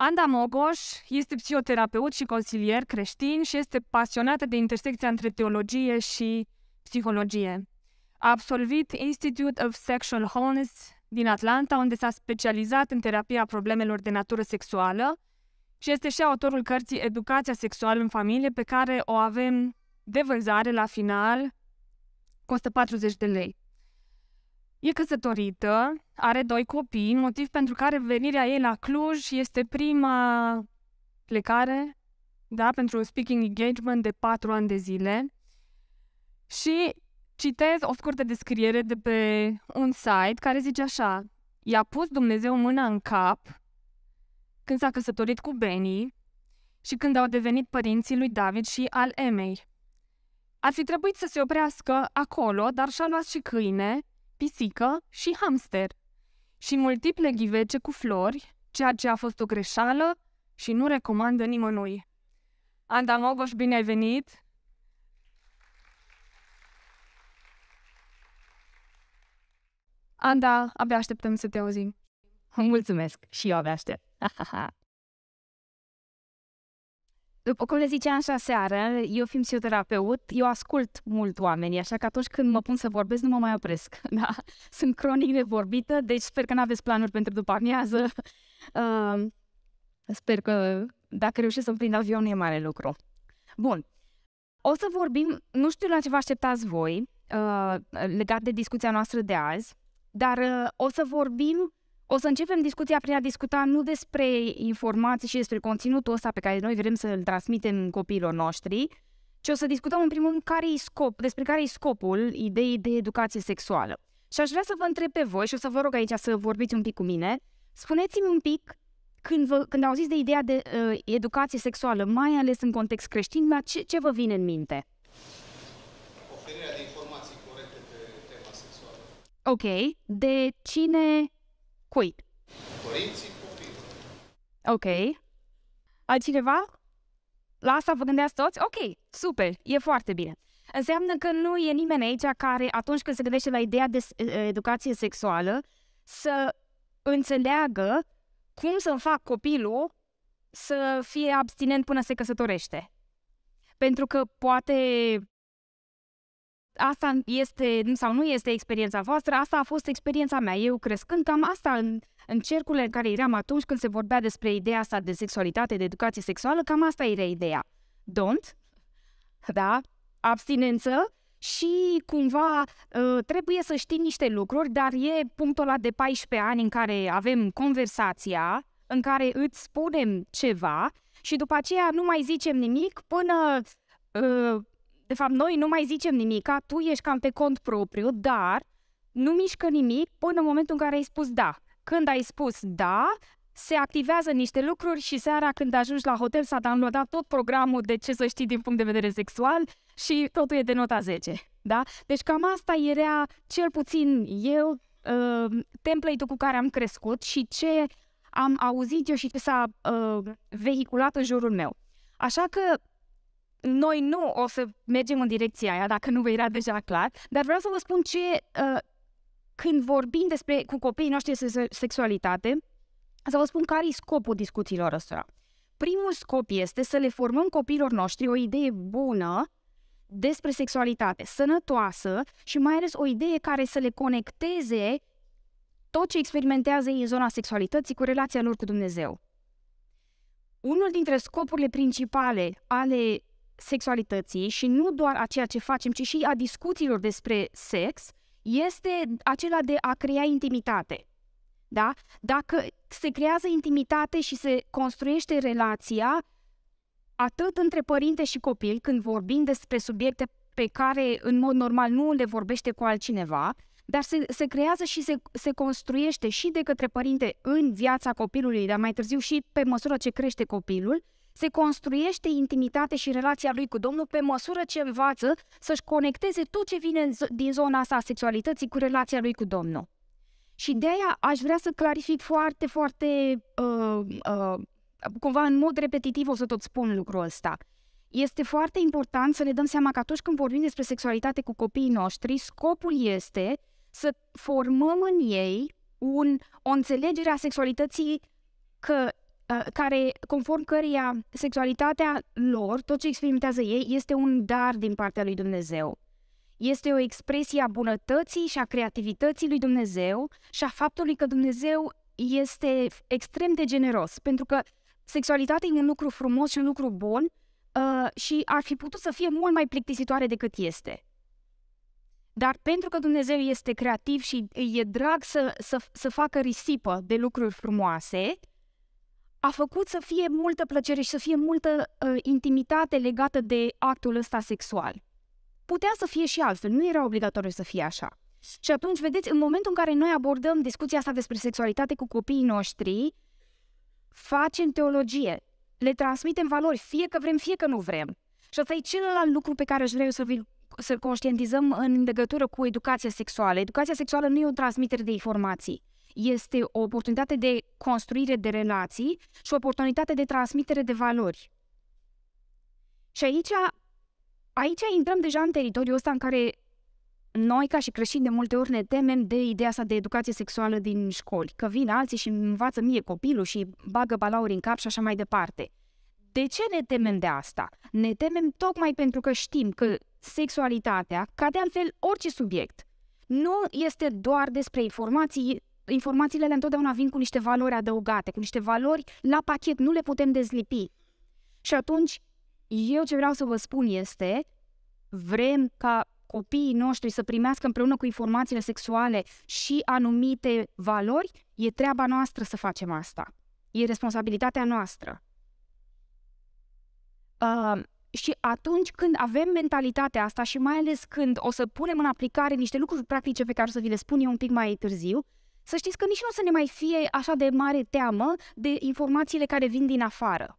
Anda Mogoș este psihoterapeut și consilier creștin și este pasionată de intersecția între teologie și psihologie. A absolvit Institute of Sexual Wholeness din Atlanta, unde s-a specializat în terapia problemelor de natură sexuală și este și autorul cărții Educația sexuală în familie, pe care o avem de vânzare la final, costă 40 de lei. E căsătorită, are doi copii, motiv pentru care venirea ei la Cluj este prima plecare, da, pentru un speaking engagement de patru ani de zile. Și citez o scurtă descriere de pe un site care zice așa I-a pus Dumnezeu mâna în cap când s-a căsătorit cu Benny și când au devenit părinții lui David și al Emei. Ar fi trebuit să se oprească acolo, dar și-a luat și câine pisică și hamster. Și multiple ghivece cu flori, ceea ce a fost o greșeală și nu recomandă nimănui. Anda Mogoș, bine ai venit! Anda, abia așteptăm să te auzim. Mulțumesc și eu abia aștept. Ha, ha, ha. După cum le ziceam așa seară, eu fiind psihoterapeut, eu ascult mult oamenii, așa că atunci când mă pun să vorbesc, nu mă mai opresc. Da? Sunt cronic de vorbită, deci sper că nu aveți planuri pentru după amiază. Uh, sper că dacă reușesc să-mi prind avion, e mare lucru. Bun. O să vorbim, nu știu la ce vă așteptați voi, uh, legat de discuția noastră de azi, dar uh, o să vorbim o să începem discuția prin a discuta nu despre informații și despre conținutul ăsta pe care noi vrem să-l transmitem copiilor noștri, ci o să discutăm în primul rând care scop, despre care e scopul ideii de educație sexuală. Și aș vrea să vă întreb pe voi și o să vă rog aici să vorbiți un pic cu mine. Spuneți-mi un pic, când, vă, când auziți de ideea de uh, educație sexuală, mai ales în context creștin, la ce, ce vă vine în minte? Oferirea de informații corecte pe tema sexuală. Ok. De cine Cui? Părinții copilului. Ok. Altcineva? La asta vă gândeați toți? Ok, super, e foarte bine. Înseamnă că nu e nimeni aici care, atunci când se gândește la ideea de educație sexuală, să înțeleagă cum să-mi fac copilul să fie abstinent până se căsătorește. Pentru că poate asta este sau nu este experiența voastră, asta a fost experiența mea. Eu crescând cam asta în, în cercurile în care eram atunci când se vorbea despre ideea asta de sexualitate, de educație sexuală, cam asta era ideea. Don't, da, abstinență și cumva ă, trebuie să știi niște lucruri, dar e punctul ăla de 14 ani în care avem conversația, în care îți spunem ceva și după aceea nu mai zicem nimic până ă, de fapt, noi nu mai zicem nimica, tu ești cam pe cont propriu, dar nu mișcă nimic până în momentul în care ai spus da. Când ai spus da, se activează niște lucruri și seara când ajungi la hotel s-a downloadat tot programul de ce să știi din punct de vedere sexual și totul e de nota 10. Da? Deci cam asta era cel puțin eu, uh, template-ul cu care am crescut și ce am auzit eu și ce s-a uh, vehiculat în jurul meu. Așa că noi nu o să mergem în direcția aia, dacă nu vă era deja clar, dar vreau să vă spun ce, uh, când vorbim despre cu copiii noștri sexualitate, să vă spun care e scopul discuțiilor ăsta. Primul scop este să le formăm copiilor noștri o idee bună despre sexualitate, sănătoasă și mai ales o idee care să le conecteze tot ce experimentează ei în zona sexualității cu relația lor cu Dumnezeu. Unul dintre scopurile principale ale sexualității și nu doar a ceea ce facem, ci și a discuțiilor despre sex, este acela de a crea intimitate. Da? Dacă se creează intimitate și se construiește relația, atât între părinte și copil, când vorbim despre subiecte pe care în mod normal nu le vorbește cu altcineva, dar se, se creează și se, se construiește și de către părinte în viața copilului, dar mai târziu și pe măsură ce crește copilul, se construiește intimitate și relația lui cu Domnul pe măsură ce învață să-și conecteze tot ce vine din zona sa sexualității cu relația lui cu Domnul. Și de aia aș vrea să clarific foarte, foarte, uh, uh, cumva în mod repetitiv o să tot spun lucrul ăsta. Este foarte important să ne dăm seama că atunci când vorbim despre sexualitate cu copiii noștri, scopul este să formăm în ei un, o înțelegere a sexualității că Uh, care, conform căreia sexualitatea lor, tot ce experimentează ei, este un dar din partea lui Dumnezeu. Este o expresie a bunătății și a creativității lui Dumnezeu și a faptului că Dumnezeu este extrem de generos, pentru că sexualitatea e un lucru frumos și un lucru bun uh, și ar fi putut să fie mult mai plictisitoare decât este. Dar pentru că Dumnezeu este creativ și e drag să, să, să facă risipă de lucruri frumoase, a făcut să fie multă plăcere și să fie multă uh, intimitate legată de actul ăsta sexual. Putea să fie și altfel, nu era obligatoriu să fie așa. Și atunci, vedeți, în momentul în care noi abordăm discuția asta despre sexualitate cu copiii noștri, facem teologie, le transmitem valori, fie că vrem, fie că nu vrem. Și asta e celălalt lucru pe care aș vrea eu să vi să conștientizăm în legătură cu educația sexuală. Educația sexuală nu e o transmitere de informații este o oportunitate de construire de relații și o oportunitate de transmitere de valori. Și aici, aici intrăm deja în teritoriul ăsta în care noi, ca și creștini, de multe ori ne temem de ideea asta de educație sexuală din școli, că vin alții și învață mie copilul și bagă balauri în cap și așa mai departe. De ce ne temem de asta? Ne temem tocmai pentru că știm că sexualitatea, ca de altfel orice subiect, nu este doar despre informații informațiile întotdeauna vin cu niște valori adăugate, cu niște valori la pachet, nu le putem dezlipi. Și atunci, eu ce vreau să vă spun este, vrem ca copiii noștri să primească împreună cu informațiile sexuale și anumite valori, e treaba noastră să facem asta. E responsabilitatea noastră. Uh, și atunci când avem mentalitatea asta și mai ales când o să punem în aplicare niște lucruri practice pe care o să vi le spun eu un pic mai târziu, să știți că nici nu o să ne mai fie așa de mare teamă de informațiile care vin din afară.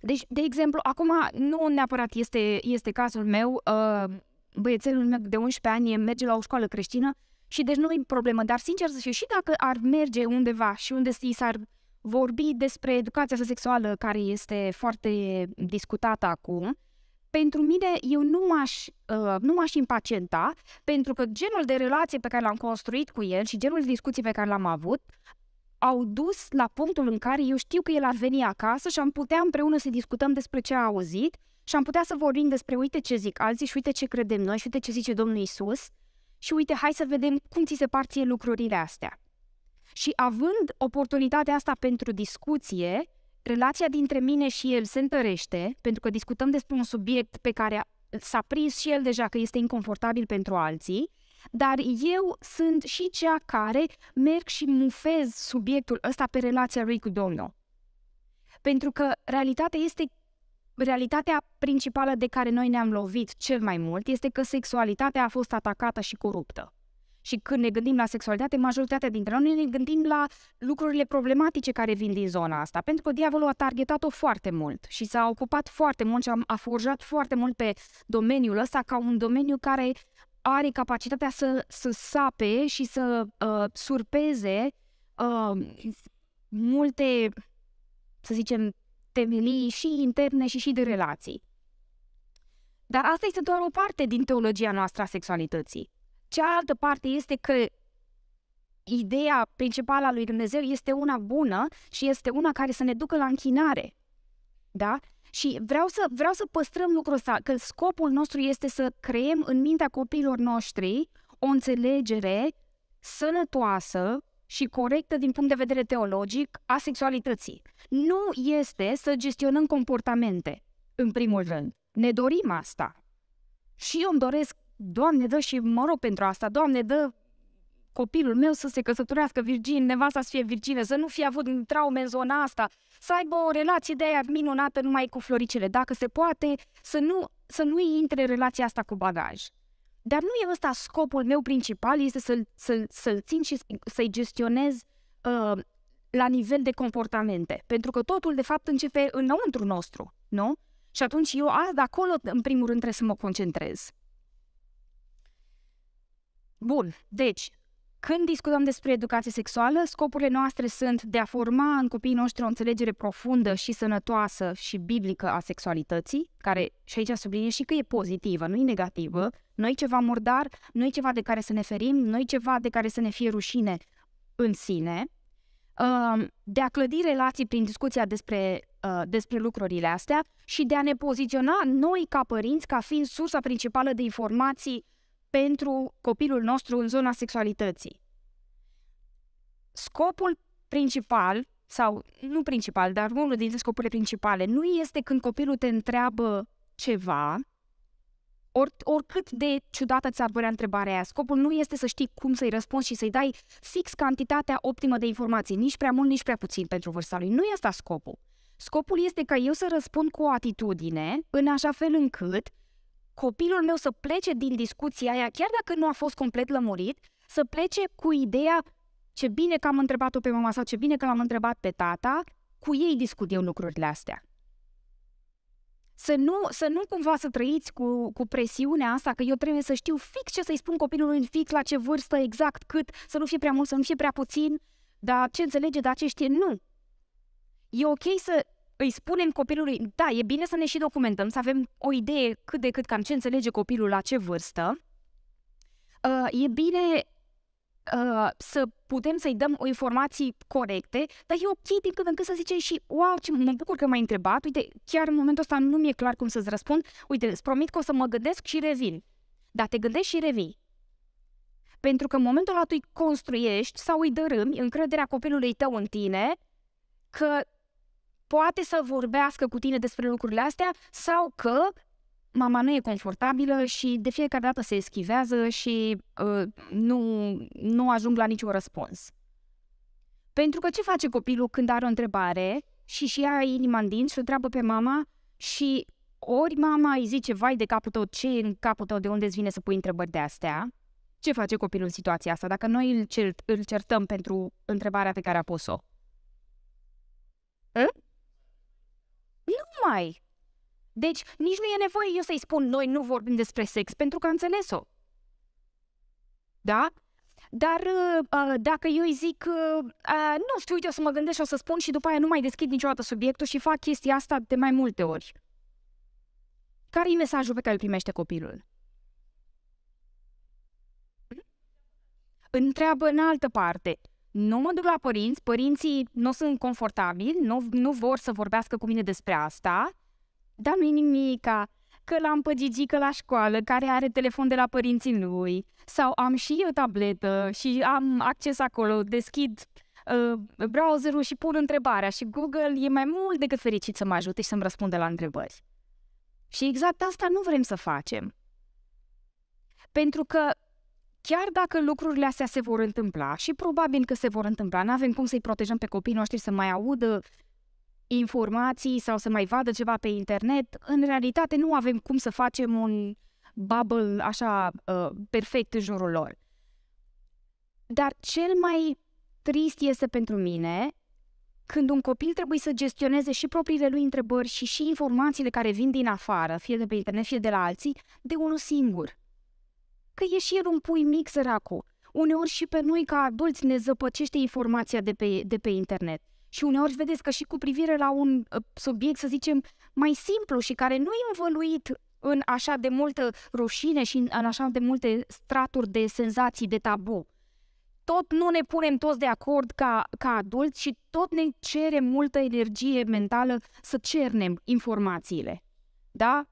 Deci, de exemplu, acum nu neapărat este, este cazul meu, uh, băiețelul meu de 11 ani merge la o școală creștină și deci nu e problemă, dar sincer să fiu, și dacă ar merge undeva și unde i s-ar vorbi despre educația sexuală care este foarte discutată acum, pentru mine eu nu m-aș, uh, nu m-aș impacienta, pentru că genul de relație pe care l-am construit cu el și genul de discuții pe care l-am avut au dus la punctul în care eu știu că el ar veni acasă și am putea împreună să discutăm despre ce a auzit și am putea să vorbim despre uite ce zic alții și uite ce credem noi și uite ce zice Domnul Isus și uite hai să vedem cum ți se parție lucrurile astea. Și având oportunitatea asta pentru discuție, relația dintre mine și el se întărește, pentru că discutăm despre un subiect pe care s-a prins și el deja că este inconfortabil pentru alții, dar eu sunt și cea care merg și mufez subiectul ăsta pe relația lui cu Domnul. Pentru că realitatea este realitatea principală de care noi ne-am lovit cel mai mult este că sexualitatea a fost atacată și coruptă. Și când ne gândim la sexualitate, majoritatea dintre noi ne gândim la lucrurile problematice care vin din zona asta, pentru că diavolul a targetat-o foarte mult și s-a ocupat foarte mult și a forjat foarte mult pe domeniul ăsta ca un domeniu care are capacitatea să, să sape și să uh, surpeze uh, multe, să zicem, temelii și interne și și de relații. Dar asta este doar o parte din teologia noastră a sexualității. Cealaltă parte este că ideea principală a lui Dumnezeu este una bună și este una care să ne ducă la închinare. Da? Și vreau să, vreau să păstrăm lucrul ăsta, că scopul nostru este să creăm în mintea copiilor noștri o înțelegere sănătoasă și corectă din punct de vedere teologic a sexualității. Nu este să gestionăm comportamente, în primul rând. Ne dorim asta. Și eu îmi doresc Doamne, dă și mă rog pentru asta, Doamne, dă copilul meu să se căsătorească virgin, nevasta să fie virgină, să nu fie avut traume în zona asta, să aibă o relație de aia minunată numai cu floricele, dacă se poate, să nu, să nu intre relația asta cu bagaj. Dar nu e ăsta scopul meu principal, este să-l, să-l, să-l țin și să-i gestionez uh, la nivel de comportamente. Pentru că totul, de fapt, începe înăuntru nostru, nu? Și atunci eu, de acolo, în primul rând, trebuie să mă concentrez. Bun, deci, când discutăm despre educație sexuală, scopurile noastre sunt de a forma în copiii noștri o înțelegere profundă și sănătoasă și biblică a sexualității, care și aici sublinie și că e pozitivă, nu e negativă, noi ceva murdar, noi ceva de care să ne ferim, noi ceva de care să ne fie rușine în sine, de a clădi relații prin discuția despre, ă, despre lucrurile astea și de a ne poziționa noi ca părinți ca fiind sursa principală de informații pentru copilul nostru în zona sexualității. Scopul principal, sau nu principal, dar unul dintre scopurile principale, nu este când copilul te întreabă ceva, or, oricât de ciudată ți-ar părea întrebarea aia, scopul nu este să știi cum să-i răspunzi și să-i dai fix cantitatea optimă de informații, nici prea mult, nici prea puțin pentru vârsta lui. Nu este asta scopul. Scopul este ca eu să răspund cu o atitudine, în așa fel încât copilul meu să plece din discuția aia, chiar dacă nu a fost complet lămurit, să plece cu ideea ce bine că am întrebat-o pe mama sau ce bine că l-am întrebat pe tata, cu ei discut eu lucrurile astea. Să nu, să nu cumva să trăiți cu, cu presiunea asta că eu trebuie să știu fix ce să-i spun copilului, fix la ce vârstă, exact cât, să nu fie prea mult, să nu fie prea puțin, dar ce înțelege, dar ce știe, nu. E ok să îi spunem copilului, da, e bine să ne și documentăm, să avem o idee cât de cât cam ce înțelege copilul la ce vârstă, uh, e bine uh, să putem să-i dăm o informații corecte, dar e ok din când în când să zicem și, wow, ce mă bucur că m-ai întrebat, uite, chiar în momentul ăsta nu mi-e clar cum să-ți răspund, uite, îți promit că o să mă gândesc și revin. Dar te gândești și revii. Pentru că în momentul ăla tu îi construiești sau îi dărâmi încrederea copilului tău în tine că poate să vorbească cu tine despre lucrurile astea sau că mama nu e confortabilă și de fiecare dată se eschivează și uh, nu, nu ajung la niciun răspuns. Pentru că ce face copilul când are o întrebare și și ea inima în dinți și o treabă pe mama și ori mama îi zice, vai de capul tău, ce în capul tău, de unde îți vine să pui întrebări de astea? Ce face copilul în situația asta dacă noi îl, cert, îl certăm pentru întrebarea pe care a pus-o? Hm? mai. Deci, nici nu e nevoie eu să-i spun noi nu vorbim despre sex, pentru că înțeles-o. Da? Dar uh, uh, dacă eu îi zic, uh, uh, nu știu, uite, o să mă gândesc și o să spun și după aia nu mai deschid niciodată subiectul și fac chestia asta de mai multe ori. Care e mesajul pe care îl primește copilul? Întreabă în altă parte nu mă duc la părinți, părinții nu sunt confortabili, nu, nu vor să vorbească cu mine despre asta, dar nu-i nimica, că l-am pe Gigică la școală, care are telefon de la părinții lui, sau am și eu tabletă și am acces acolo, deschid uh, browserul și pun întrebarea și Google e mai mult decât fericit să mă ajute și să-mi răspundă la întrebări. Și exact asta nu vrem să facem. Pentru că chiar dacă lucrurile astea se vor întâmpla și probabil că se vor întâmpla, nu avem cum să-i protejăm pe copiii noștri să mai audă informații sau să mai vadă ceva pe internet, în realitate nu avem cum să facem un bubble așa uh, perfect în jurul lor. Dar cel mai trist este pentru mine când un copil trebuie să gestioneze și propriile lui întrebări și și informațiile care vin din afară, fie de pe internet, fie de la alții, de unul singur că e și el un pui mic săracu. Uneori și pe noi ca adulți ne zăpăcește informația de pe, de pe internet. Și uneori vedeți că și cu privire la un uh, subiect, să zicem, mai simplu și care nu e învăluit în așa de multă rușine și în așa de multe straturi de senzații, de tabu. Tot nu ne punem toți de acord ca, ca adulți și tot ne cere multă energie mentală să cernem informațiile. Da?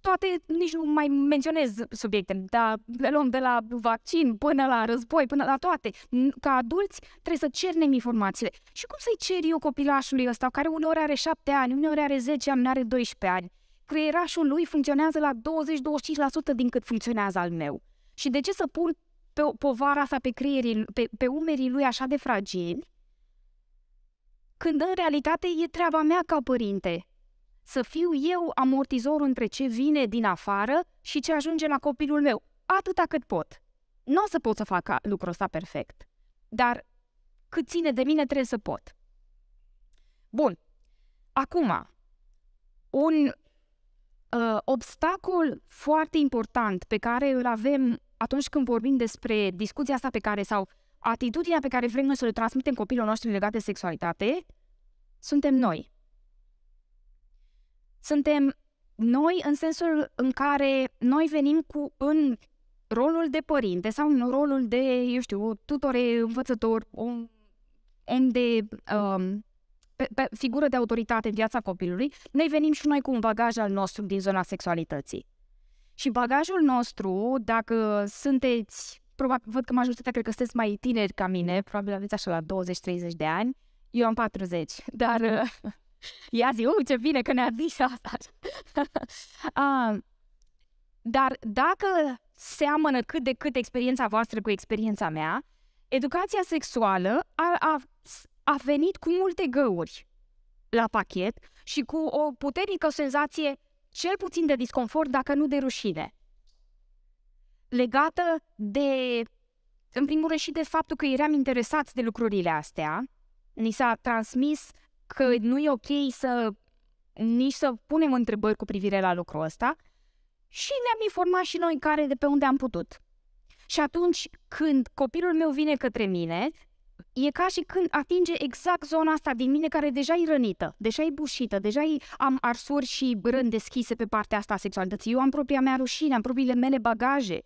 toate, nici nu mai menționez subiecte, dar le luăm de la vaccin până la război, până la toate. Ca adulți trebuie să cernem informațiile. Și cum să-i cer eu copilașului ăsta, care uneori are șapte ani, uneori are 10 ani, uneori are 12 ani? Creierașul lui funcționează la 20-25% din cât funcționează al meu. Și de ce să pun pe povara asta pe, creierii, pe, pe umerii lui așa de fragili, când în realitate e treaba mea ca părinte să fiu eu amortizor între ce vine din afară și ce ajunge la copilul meu, atâta cât pot. Nu o să pot să fac lucrul ăsta perfect, dar cât ține de mine trebuie să pot. Bun. Acum, un uh, obstacol foarte important pe care îl avem atunci când vorbim despre discuția asta pe care sau atitudinea pe care vrem noi să le transmitem copilul noștri legate de sexualitate, suntem noi suntem noi în sensul în care noi venim cu în rolul de părinte sau în rolul de, eu știu, tutore, învățător, om, om de um, pe, pe, figură de autoritate în viața copilului, noi venim și noi cu un bagaj al nostru din zona sexualității. Și bagajul nostru, dacă sunteți, probabil văd că majoritatea cred că sunteți mai tineri ca mine, probabil aveți așa la 20-30 de ani, eu am 40, dar Ia zi, uh, ce bine că ne-a zis asta. uh, dar dacă seamănă cât de cât experiența voastră cu experiența mea, educația sexuală a, a, a venit cu multe găuri la pachet și cu o puternică senzație, cel puțin de disconfort, dacă nu de rușine. Legată de, în primul rând, și de faptul că eram interesați de lucrurile astea, ni s-a transmis că nu e ok să nici să punem întrebări cu privire la lucrul ăsta și ne-am informat și noi care de pe unde am putut. Și atunci când copilul meu vine către mine, e ca și când atinge exact zona asta din mine care deja e rănită, deja e bușită, deja e, am arsuri și rând deschise pe partea asta a sexualității. Eu am propria mea rușine, am propriile mele bagaje.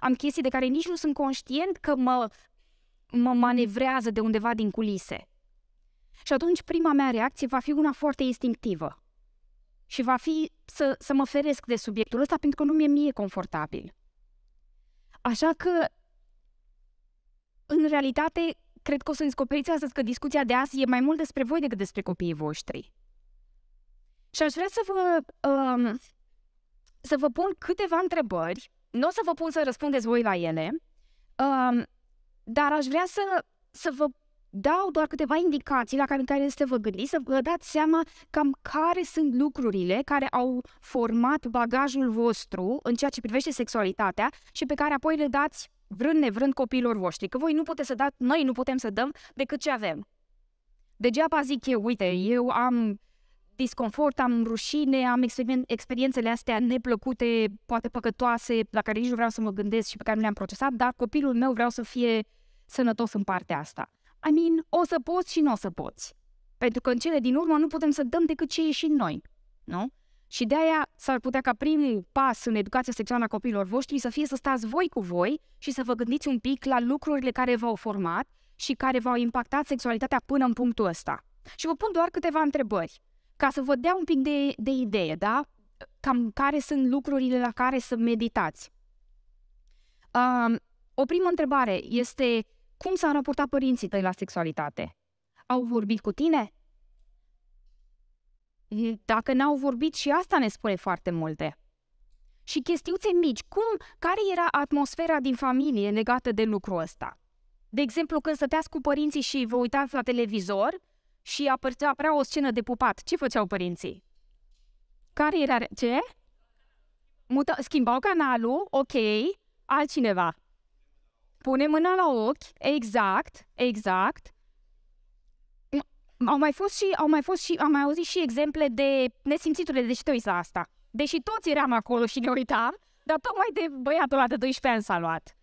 Am chestii de care nici nu sunt conștient că mă, mă manevrează de undeva din culise. Și atunci prima mea reacție va fi una foarte instinctivă. Și va fi să, să mă feresc de subiectul ăsta pentru că nu mi-e mie confortabil. Așa că, în realitate, cred că o să descoperiți astăzi că discuția de azi e mai mult despre voi decât despre copiii voștri. Și aș vrea să vă, um, să vă pun câteva întrebări. Nu o să vă pun să răspundeți voi la ele, um, dar aș vrea să, să vă dau doar câteva indicații la care, care să vă gândiți, să vă dați seama cam care sunt lucrurile care au format bagajul vostru în ceea ce privește sexualitatea și pe care apoi le dați vrând nevrând copiilor voștri. Că voi nu puteți să dați, noi nu putem să dăm decât ce avem. Degeaba zic eu, uite, eu am disconfort, am rușine, am experien- experiențele astea neplăcute, poate păcătoase, la care nici nu vreau să mă gândesc și pe care nu le-am procesat, dar copilul meu vreau să fie sănătos în partea asta. I mean, o să poți și nu o să poți. Pentru că în cele din urmă nu putem să dăm decât ce e și noi, nu? Și de aia s-ar putea ca primul pas în educația sexuală a copiilor voștri să fie să stați voi cu voi și să vă gândiți un pic la lucrurile care v-au format și care v-au impactat sexualitatea până în punctul ăsta. Și vă pun doar câteva întrebări, ca să vă dea un pic de, de idee, da? Cam care sunt lucrurile la care să meditați. Um, o primă întrebare este cum s-au raportat părinții tăi la sexualitate? Au vorbit cu tine? Dacă n-au vorbit și asta ne spune foarte multe. Și chestiuțe mici, cum, care era atmosfera din familie legată de lucrul ăsta? De exemplu, când stăteați cu părinții și vă uitați la televizor și apărea, o scenă de pupat, ce făceau părinții? Care era... ce? Mută, schimbau canalul, ok, altcineva. Pune mâna la ochi, exact, exact. Au mai fost și, au mai fost și, am mai auzit și exemple de nesimțiturile, deși te la asta. Deși toți eram acolo și ne uitam, dar tocmai de băiatul ăla de 12 ani s-a luat.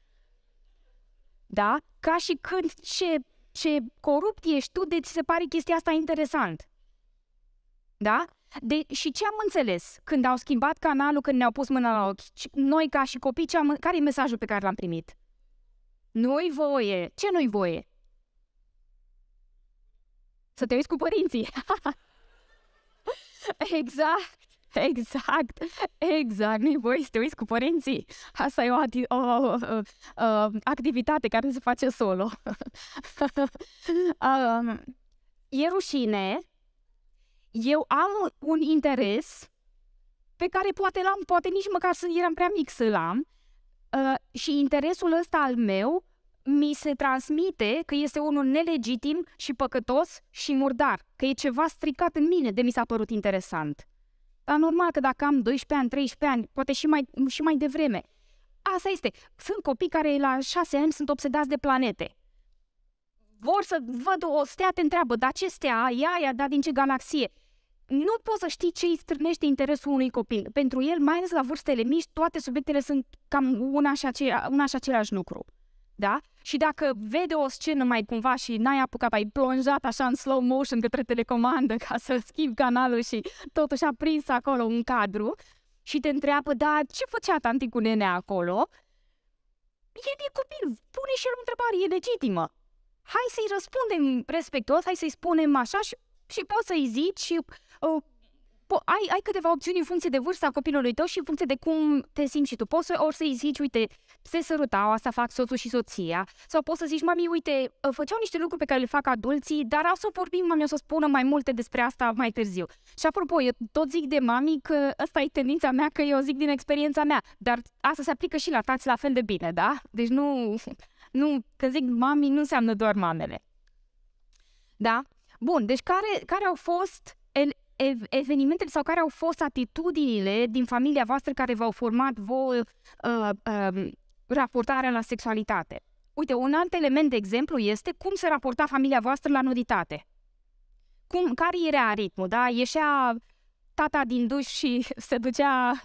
Da? Ca și când ce, ce corupt ești tu, deci se pare chestia asta interesant. Da? De, și ce am înțeles când au schimbat canalul, când ne-au pus mâna la ochi? Noi, ca și copii, ce am, care e mesajul pe care l-am primit? Nu-i voie! Ce nu-i voie? Să te uiți cu părinții! exact! Exact, exact, nu-i voie să te uiți cu părinții. Asta e o, ati- o, o, o, o activitate care se face solo. um, e rușine, eu am un interes pe care poate l-am, poate nici măcar să eram prea mic să-l am, Uh, și interesul ăsta al meu mi se transmite că este unul nelegitim și păcătos și murdar, că e ceva stricat în mine, de mi s-a părut interesant. Dar normal că dacă am 12 ani, 13 ani, poate și mai, și mai devreme, asta este. Sunt copii care la 6 ani sunt obsedați de planete. Vor să văd o stea, te întreabă, dar ce stea, e aia, dar din ce galaxie? nu poți să știi ce îi strânește interesul unui copil. Pentru el, mai ales la vârstele mici, toate subiectele sunt cam una și, acea, una și același lucru. Da? Și dacă vede o scenă mai cumva și n-ai apucat, ai plonjat așa în slow motion către telecomandă ca să schimbi canalul și totuși a prins acolo un cadru și te întreabă, da, ce făcea tanti cu nenea acolo? E de copil, pune și el o întrebare, e legitimă. Hai să-i răspundem respectuos, hai să-i spunem așa și, și poți să-i zici și po- ai, ai câteva opțiuni în funcție de vârsta copilului tău și în funcție de cum te simți și tu. Poți să, ori să-i zici, uite, se sărutau, asta fac soțul și soția. Sau poți să zici, mami, uite, ă, făceau niște lucruri pe care le fac adulții, dar o să vorbim, mami, o să spună mai multe despre asta mai târziu. Și apropo, eu tot zic de mami că asta e tendința mea, că eu zic din experiența mea, dar asta se aplică și la tați la fel de bine, da? Deci nu, nu când zic mami, nu înseamnă doar mamele. Da? Bun, deci care, care au fost evenimentele sau care au fost atitudinile din familia voastră care v-au format voi uh, uh, raportarea la sexualitate. Uite, un alt element de exemplu este cum se raporta familia voastră la nuditate. Cum, care era ritmul, da? Ieșea tata din duș și se ducea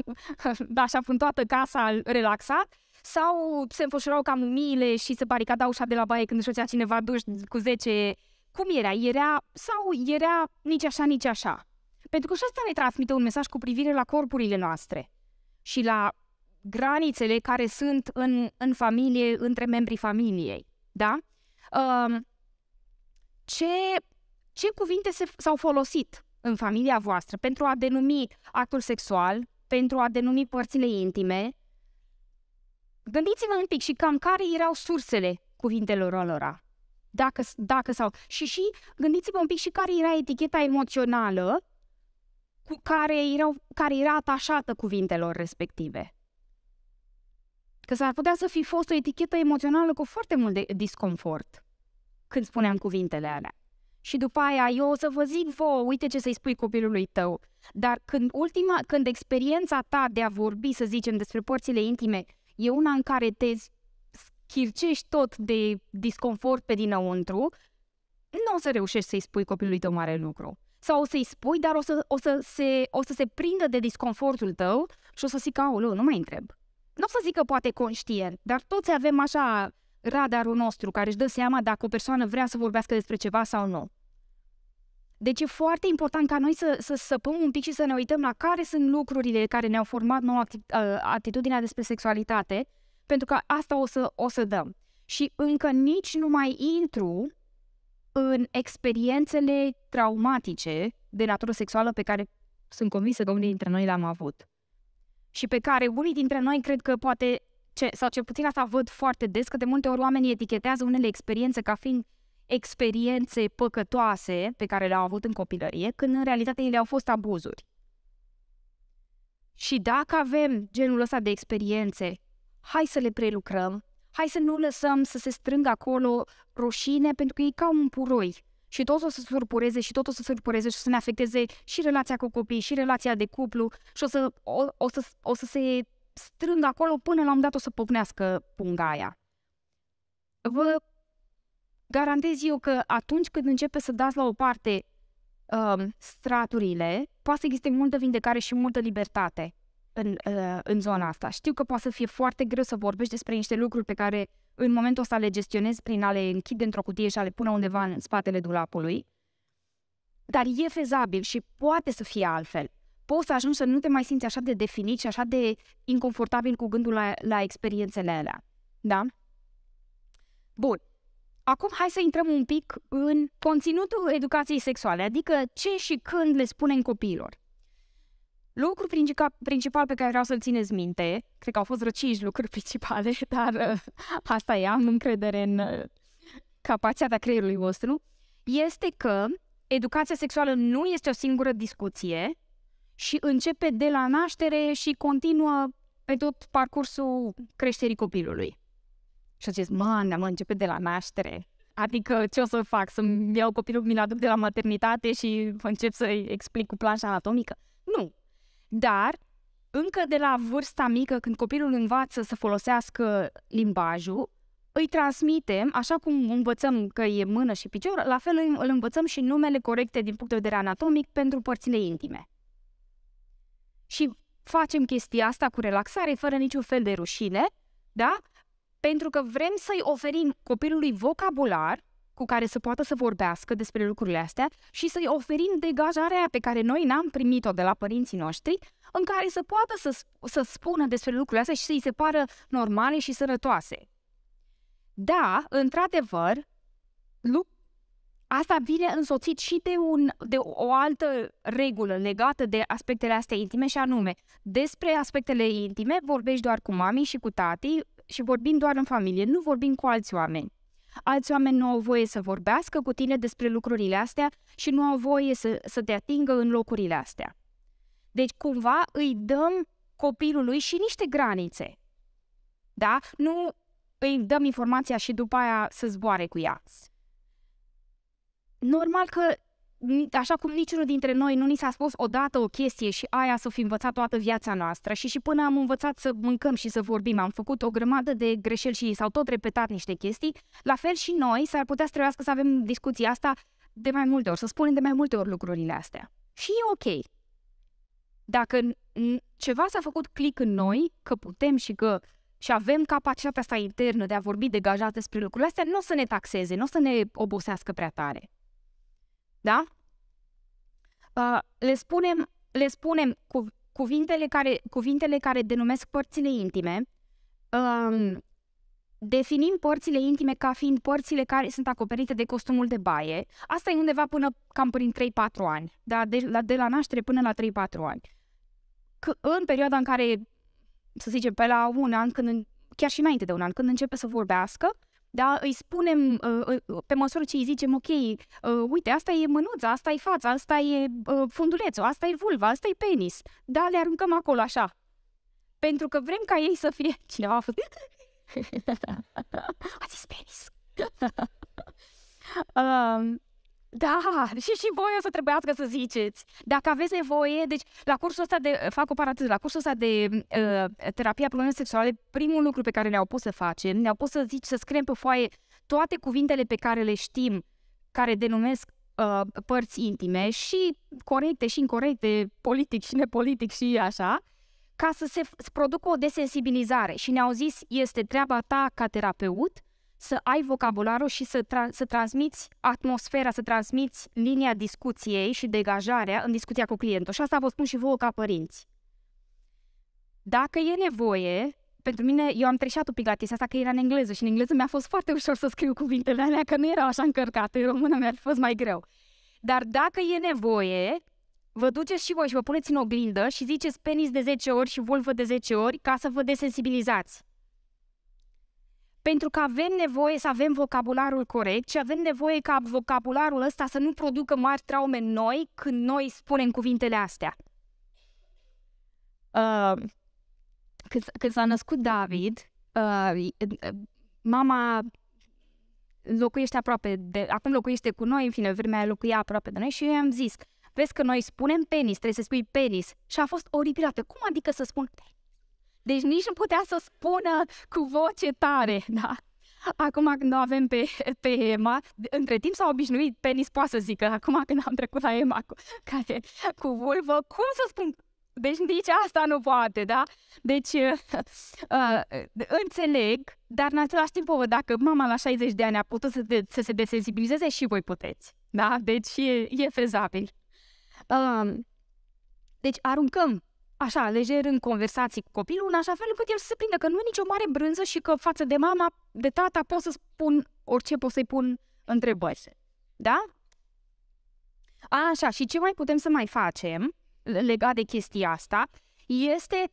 da, așa în toată casa relaxat sau se înfășurau cam mumiile și se baricada ușa de la baie când își făcea cineva duș cu 10 cum era? Era sau era nici așa, nici așa? Pentru că și asta ne transmite un mesaj cu privire la corpurile noastre și la granițele care sunt în, în familie, între membrii familiei. Da? Ce, ce cuvinte se, s-au folosit în familia voastră pentru a denumi actul sexual, pentru a denumi părțile intime? Gândiți-vă un pic și cam care erau sursele cuvintelor lor. Dacă, dacă sau. Și, și gândiți-vă un pic și care era eticheta emoțională cu care, erau, care era atașată cuvintelor respective. Că s-ar putea să fi fost o etichetă emoțională cu foarte mult de disconfort când spuneam cuvintele alea. Și după aia, eu o să vă zic vouă, uite ce să-i spui copilului tău. Dar când ultima, când experiența ta de a vorbi, să zicem, despre porțile intime, e una în care te schircești tot de disconfort pe dinăuntru, nu o să reușești să-i spui copilului tău mare lucru sau o să-i spui, dar o să, o să, se, o să se prindă de disconfortul tău și o să zică, aoleu, nu mai întreb. Nu o să zică poate conștient, dar toți avem așa radarul nostru care își dă seama dacă o persoană vrea să vorbească despre ceva sau nu. Deci e foarte important ca noi să, să săpăm un pic și să ne uităm la care sunt lucrurile care ne-au format nouă ă, atitudinea despre sexualitate, pentru că asta o să, o să dăm. Și încă nici nu mai intru în experiențele traumatice de natură sexuală pe care sunt convinsă că unii dintre noi le-am avut. Și pe care unii dintre noi cred că poate, ce, sau cel puțin asta văd foarte des, că de multe ori oamenii etichetează unele experiențe ca fiind experiențe păcătoase pe care le-au avut în copilărie, când în realitate ele au fost abuzuri. Și dacă avem genul ăsta de experiențe, hai să le prelucrăm, hai să nu lăsăm să se strângă acolo roșine, pentru că e ca un puroi. Și tot o să surpureze și tot o să surpureze și o să ne afecteze și relația cu copiii, și relația de cuplu și o să, o, o să, o să se strângă acolo până la un dat o să pocnească punga aia. Vă garantez eu că atunci când începe să dați la o parte um, straturile, poate să existe multă vindecare și multă libertate în, uh, în zona asta. Știu că poate să fie foarte greu să vorbești despre niște lucruri pe care în momentul ăsta le gestionezi prin a le închide într-o cutie și a le pune undeva în spatele dulapului, dar e fezabil și poate să fie altfel. Poți să ajungi să nu te mai simți așa de definit și așa de inconfortabil cu gândul la, la experiențele alea. Da? Bun. Acum hai să intrăm un pic în conținutul educației sexuale, adică ce și când le spunem copiilor. Lucru principal pe care vreau să-l țineți minte, cred că au fost vreo 5 lucruri principale, dar uh, asta e, am încredere în uh, capacitatea creierului vostru, este că educația sexuală nu este o singură discuție și începe de la naștere și continuă pe tot parcursul creșterii copilului. Și a zis, mă, mă, începe de la naștere. Adică ce o să fac? Să-mi iau copilul, mi-l aduc de la maternitate și încep să-i explic cu planșa anatomică? Nu, dar, încă de la vârsta mică, când copilul învață să folosească limbajul, îi transmitem, așa cum învățăm că e mână și picior, la fel îl învățăm și numele corecte din punct de vedere anatomic pentru părțile intime. Și facem chestia asta cu relaxare, fără niciun fel de rușine, da? Pentru că vrem să-i oferim copilului vocabular cu care să poată să vorbească despre lucrurile astea și să-i oferim degajarea pe care noi n-am primit-o de la părinții noștri, în care să poată să, să spună despre lucrurile astea și să-i se pară normale și sănătoase. Da, într-adevăr, asta vine însoțit și de, un, de o altă regulă legată de aspectele astea intime și anume, despre aspectele intime vorbești doar cu mami și cu tati și vorbim doar în familie, nu vorbim cu alți oameni. Alți oameni nu au voie să vorbească cu tine despre lucrurile astea și nu au voie să, să te atingă în locurile astea. Deci, cumva, îi dăm copilului și niște granițe. Da? Nu îi dăm informația și după aia să zboare cu ea. Normal că așa cum niciunul dintre noi nu ni s-a spus odată o chestie și aia să fi învățat toată viața noastră și și până am învățat să mâncăm și să vorbim, am făcut o grămadă de greșeli și s-au tot repetat niște chestii, la fel și noi s-ar putea să trebuiască să avem discuția asta de mai multe ori, să spunem de mai multe ori lucrurile astea. Și e ok. Dacă ceva s-a făcut click în noi, că putem și că și avem capacitatea asta internă de a vorbi degajat despre lucrurile astea, nu o să ne taxeze, nu o să ne obosească prea tare da? Uh, le spunem, le spunem cu, cuvintele, care, cuvintele care denumesc părțile intime, um, definim părțile intime ca fiind părțile care sunt acoperite de costumul de baie. Asta e undeva până cam prin 3-4 ani, da? de, la, de la naștere până la 3-4 ani. C- în perioada în care, să zicem, pe la un an, când, chiar și înainte de un an, când începe să vorbească, uh, da, îi spunem uh, uh, pe măsură ce îi zicem, ok, uh, uite, asta e mânuța, asta e fața, asta e fundulețul, asta e vulva, asta e penis. Da, le aruncăm acolo așa. Pentru că vrem ca ei să fie... Cineva a fost... a zis penis. Um, da, și și voi o să trebuiască să ziceți. Dacă aveți nevoie, deci la cursul ăsta de, fac o paranteză, la cursul ăsta de uh, terapia problemelor sexuale, primul lucru pe care ne-au pus să facem, ne-au pus să zici, să scriem pe foaie toate cuvintele pe care le știm, care denumesc uh, părți intime și corecte și incorrecte, politic și nepolitic și așa, ca să se producă o desensibilizare. Și ne-au zis, este treaba ta ca terapeut să ai vocabularul și să, tra- să transmiți atmosfera, să transmiți linia discuției și degajarea în discuția cu clientul. Și asta vă spun și vouă ca părinți. Dacă e nevoie, pentru mine, eu am treșat un pic la asta că era în engleză și în engleză mi-a fost foarte ușor să scriu cuvintele alea, că nu erau așa încărcate, în română mi-ar fi fost mai greu. Dar dacă e nevoie, vă duceți și voi și vă puneți în oglindă și ziceți penis de 10 ori și vulvă de 10 ori ca să vă desensibilizați pentru că avem nevoie să avem vocabularul corect și avem nevoie ca vocabularul ăsta să nu producă mari traume noi când noi spunem cuvintele astea. Uh, când, când s-a născut David, uh, uh, mama locuiește aproape de, acum locuiește cu noi, în fine, vremea aia locuia aproape de noi și eu i-am zis, vezi că noi spunem penis, trebuie să spui penis. Și a fost oripilată. Cum adică să spun penis? Deci nici nu putea să spună cu voce tare, da? Acum când o avem pe, pe Emma, între timp s-a obișnuit, Penis poate să zică, acum când am trecut la Emma cu, care, cu vulvă, cum să spun? Deci nici asta nu poate, da? Deci uh, uh, înțeleg, dar în același timp, oh, dacă mama la 60 de ani a putut să, de, să se desensibilizeze, și voi puteți, da? Deci e, e fezabil. uh, deci aruncăm așa, lejer în conversații cu copilul, în așa fel încât el să se prindă că nu e nicio mare brânză și că față de mama, de tata, pot să spun orice, pot să-i pun întrebări. Da? așa, și ce mai putem să mai facem legat de chestia asta este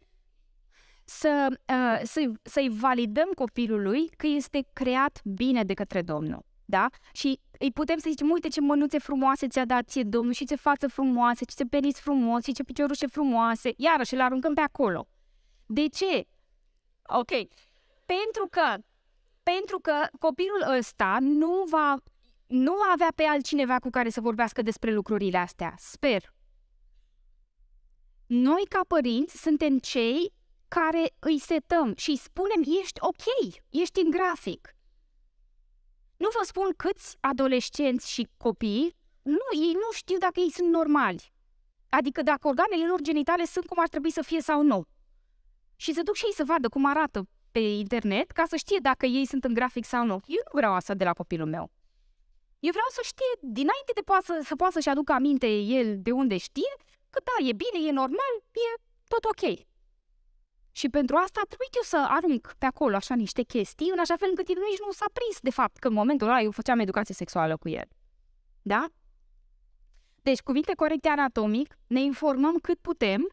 să, ă, să, să-i validăm copilului că este creat bine de către Domnul da? Și îi putem să zicem, uite ce mânuțe frumoase ți-a dat ție Domnul și ce față frumoasă, și ce penis frumos și ce piciorușe frumoase, iarăși îl aruncăm pe acolo. De ce? Ok. Pentru că, pentru că copilul ăsta nu va, nu va avea pe altcineva cu care să vorbească despre lucrurile astea. Sper. Noi, ca părinți, suntem cei care îi setăm și îi spunem, ești ok, ești în grafic nu vă spun câți adolescenți și copii, nu, ei nu știu dacă ei sunt normali. Adică dacă organele lor genitale sunt cum ar trebui să fie sau nu. Și se duc și ei să vadă cum arată pe internet ca să știe dacă ei sunt în grafic sau nu. Eu nu vreau asta de la copilul meu. Eu vreau să știe, dinainte de poa să, să poată să-și aducă aminte el de unde știe, că da, e bine, e normal, e tot ok. Și pentru asta trebuie eu să arunc pe acolo așa niște chestii, în așa fel încât el nici nu s-a prins de fapt că în momentul ăla eu făceam educație sexuală cu el. Da? Deci, cuvinte corecte anatomic, ne informăm cât putem,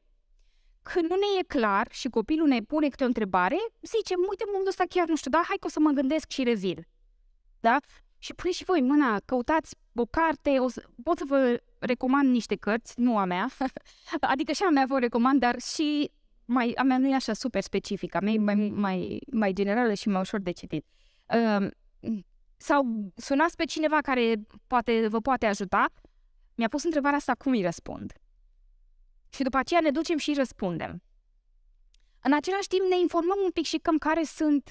când nu ne e clar și copilul ne pune câte o întrebare, zice, uite, mă, ăsta chiar nu știu, da, hai că o să mă gândesc și revin. Da? Și pune și voi mâna, căutați o carte, o să, pot să vă recomand niște cărți, nu a mea, adică și a mea vă recomand, dar și mai, a mea nu e așa super specifică, a mea e mai, mm-hmm. mai, mai generală și mai ușor de citit. Uh, sau sunați pe cineva care poate vă poate ajuta. Mi-a pus întrebarea asta cum îi răspund. Și după aceea ne ducem și îi răspundem. În același timp ne informăm un pic și cam care sunt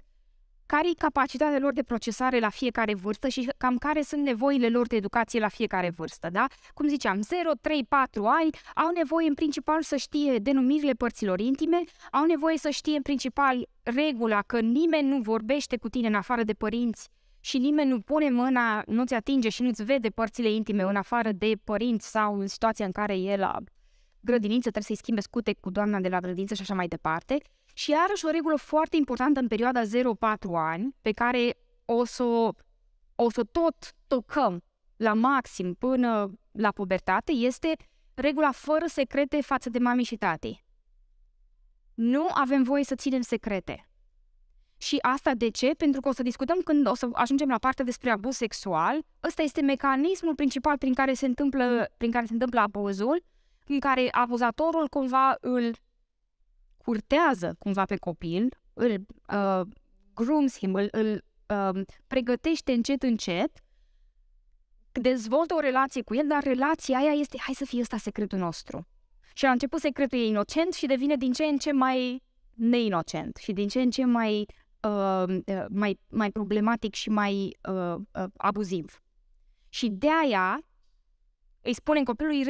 care e capacitatea lor de procesare la fiecare vârstă și cam care sunt nevoile lor de educație la fiecare vârstă, da? Cum ziceam, 0, 3, 4 ani au nevoie în principal să știe denumirile părților intime, au nevoie să știe în principal regula că nimeni nu vorbește cu tine în afară de părinți și nimeni nu pune mâna, nu-ți atinge și nu-ți vede părțile intime în afară de părinți sau în situația în care el la grădiniță, trebuie să-i schimbe scute cu doamna de la grădiniță și așa mai departe. Și iarăși o regulă foarte importantă în perioada 0-4 ani, pe care o să o să tot tocăm la maxim până la pubertate, este regula fără secrete față de mami și tati. Nu avem voie să ținem secrete. Și asta de ce? Pentru că o să discutăm când o să ajungem la partea despre abuz sexual. Ăsta este mecanismul principal prin care se întâmplă, prin care se întâmplă abuzul, în care abuzatorul cumva îl curtează cumva pe copil, îl uh, grooms him, îl, îl uh, pregătește încet, încet, dezvoltă o relație cu el, dar relația aia este, hai să fie ăsta secretul nostru. Și la început secretul e inocent și devine din ce în ce mai neinocent și din ce în ce mai, uh, mai, mai problematic și mai uh, uh, abuziv. Și de aia îi spunem copilului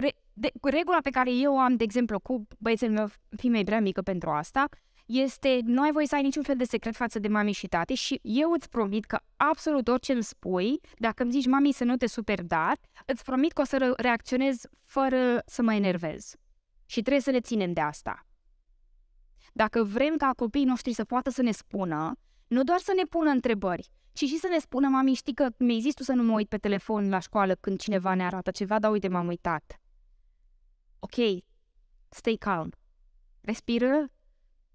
re, de, regula pe care eu am, de exemplu, cu băiețelul meu, mai prea mică pentru asta, este nu ai voie să ai niciun fel de secret față de mami și tate și eu îți promit că absolut orice îmi spui, dacă îmi zici mami să nu te super dat, îți promit că o să reacționez fără să mă enervez. Și trebuie să ne ținem de asta. Dacă vrem ca copiii noștri să poată să ne spună, nu doar să ne pună întrebări, ci și să ne spună, mami, știi că mi-ai zis tu să nu mă uit pe telefon la școală când cineva ne arată ceva, dar uite, m-am uitat ok, stay calm, respiră,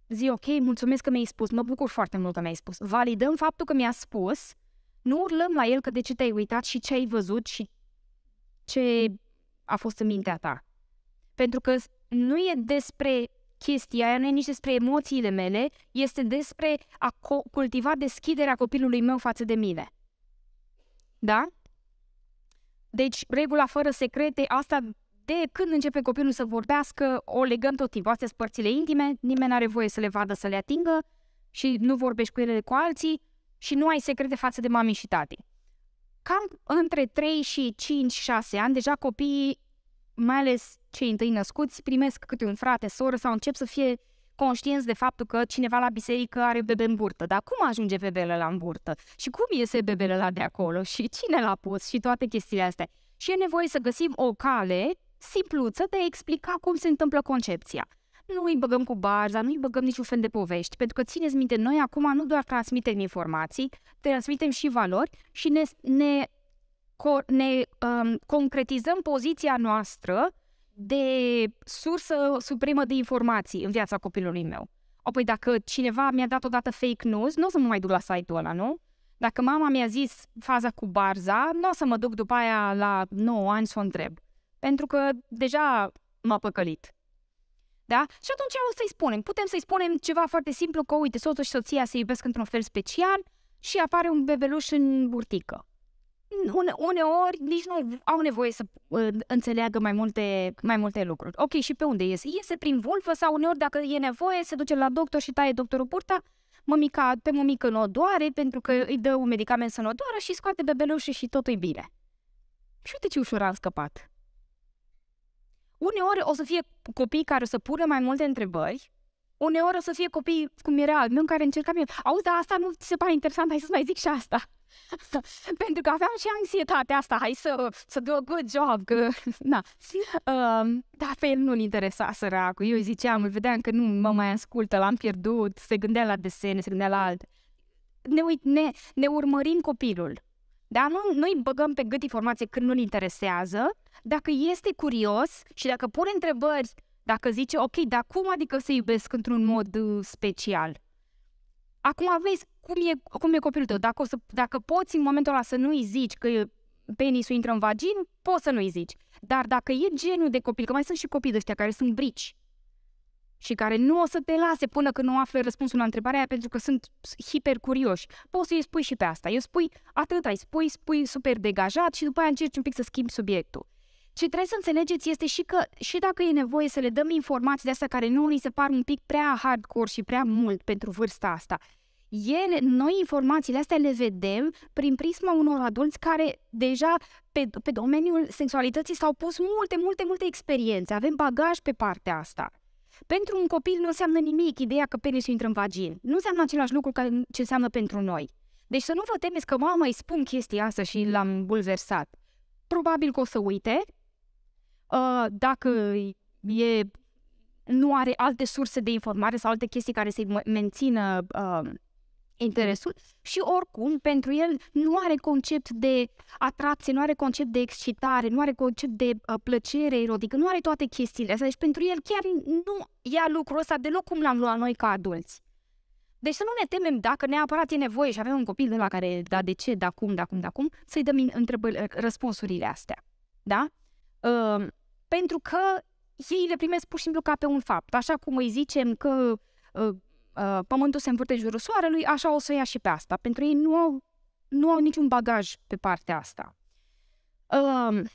zi ok, mulțumesc că mi-ai spus, mă bucur foarte mult că mi-ai spus. Validăm faptul că mi-a spus, nu urlăm la el că de ce te-ai uitat și ce ai văzut și ce a fost în mintea ta. Pentru că nu e despre chestia aia, nu e nici despre emoțiile mele, este despre a co- cultiva deschiderea copilului meu față de mine. Da? Deci, regula fără secrete, asta de când începe copilul să vorbească, o legăm tot timpul. Astea sunt părțile intime, nimeni nu are voie să le vadă, să le atingă și nu vorbești cu ele cu alții și nu ai secrete față de mami și tati. Cam între 3 și 5-6 ani, deja copiii, mai ales cei întâi născuți, primesc câte un frate, soră sau încep să fie conștienți de faptul că cineva la biserică are bebe în burtă. Dar cum ajunge bebele la în burtă? Și cum iese bebele la de acolo? Și cine l-a pus? Și toate chestiile astea. Și e nevoie să găsim o cale simpluță de a explica cum se întâmplă concepția. Nu îi băgăm cu barza, nu îi băgăm niciun fel de povești, pentru că țineți minte, noi acum nu doar transmitem informații, transmitem și valori și ne, ne, co- ne um, concretizăm poziția noastră de sursă supremă de informații în viața copilului meu. Apoi dacă cineva mi-a dat odată fake news, nu o să mă mai duc la site-ul ăla, nu? Dacă mama mi-a zis faza cu barza, nu o să mă duc după aia la 9 ani să o întreb pentru că deja m-a păcălit. Da? Și atunci o să-i spunem. Putem să-i spunem ceva foarte simplu, că uite, soțul și soția se iubesc într-un fel special și apare un bebeluș în burtică. Une, uneori nici nu au nevoie să uh, înțeleagă mai multe, mai multe lucruri. Ok, și pe unde iese? Iese prin vulvă sau uneori, dacă e nevoie, se duce la doctor și taie doctorul burta, mămica, pe mămică nu o doare pentru că îi dă un medicament să nu o doară și scoate bebelușul și totul e bine. Și uite ce ușor am scăpat. Uneori o să fie copii care o să pună mai multe întrebări, uneori o să fie copii, cum era al meu, în care încercam eu, auzi, dar asta nu ți se pare interesant, hai să mai zic și asta. Pentru că aveam și anxietatea asta, hai să, să do a good job, că, na. Uh, dar pe el nu-l interesa săracul, eu îi ziceam, îl vedeam că nu mă mai ascultă, l-am pierdut, se gândea la desene, se gândea la alte. Ne, uit, ne, ne urmărim copilul dar nu, nu îi băgăm pe gât informație când nu-l interesează. Dacă este curios și dacă pune întrebări, dacă zice, ok, dar cum adică să iubesc într-un mod uh, special? Acum vezi cum e, cum e copilul tău. Dacă, o să, dacă poți în momentul ăla să nu-i zici că penisul intră în vagin, poți să nu-i zici. Dar dacă e genul de copil, că mai sunt și copii de ăștia care sunt brici, și care nu o să te lase până când nu afle răspunsul la întrebarea aia pentru că sunt hiper curioși. Poți să-i spui și pe asta. Eu spui atât, ai spui, spui super degajat și după aia încerci un pic să schimbi subiectul. Ce trebuie să înțelegeți este și că și dacă e nevoie să le dăm informații de astea care nu li se par un pic prea hardcore și prea mult pentru vârsta asta, ele, noi informațiile astea le vedem prin prisma unor adulți care deja pe, pe domeniul sexualității s-au pus multe, multe, multe experiențe. Avem bagaj pe partea asta. Pentru un copil nu înseamnă nimic ideea că penisul intră în vagin. Nu înseamnă același lucru ca ce înseamnă pentru noi. Deci să nu vă temeți că mama îi spun chestia asta și l-am bulversat. Probabil că o să uite. Uh, dacă e, nu are alte surse de informare sau alte chestii care să-i mențină uh, interesul și oricum pentru el nu are concept de atracție, nu are concept de excitare, nu are concept de uh, plăcere erotică, nu are toate chestiile astea. Deci pentru el chiar nu ia lucrul ăsta deloc cum l-am luat noi ca adulți. Deci să nu ne temem dacă neapărat e nevoie și avem un copil de la care, da, de ce, da, cum, da, cum, da, cum, să-i dăm întrebări, uh, răspunsurile astea. Da? Uh, pentru că ei le primesc pur și simplu ca pe un fapt. Așa cum îi zicem că uh, Uh, pământul se învârte în jurul soarelui, așa o să ia și pe asta. Pentru ei nu au, nu au niciun bagaj pe partea asta. Um,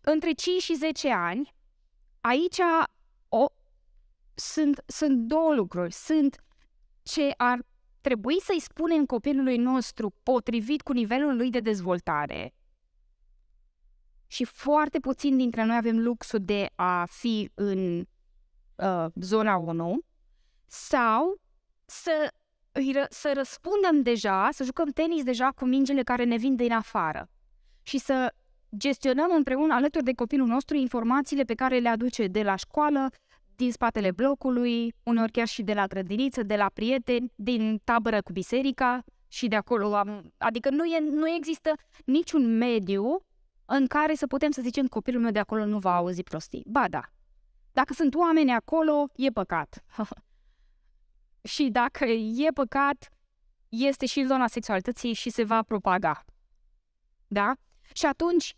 între 5 și 10 ani, aici o, sunt, sunt două lucruri. Sunt ce ar trebui să-i spunem copilului nostru potrivit cu nivelul lui de dezvoltare. Și foarte puțin dintre noi avem luxul de a fi în uh, zona 1 sau să, să răspundem deja, să jucăm tenis deja cu mingile care ne vin din afară și să gestionăm împreună alături de copilul nostru informațiile pe care le aduce de la școală, din spatele blocului, uneori chiar și de la grădiniță, de la prieteni, din tabără cu biserica și de acolo. Am, adică nu, e, nu există niciun mediu în care să putem să zicem copilul meu de acolo nu va auzi prostii. Ba da, dacă sunt oameni acolo, e păcat. și dacă e păcat, este și zona sexualității și se va propaga. Da? Și atunci,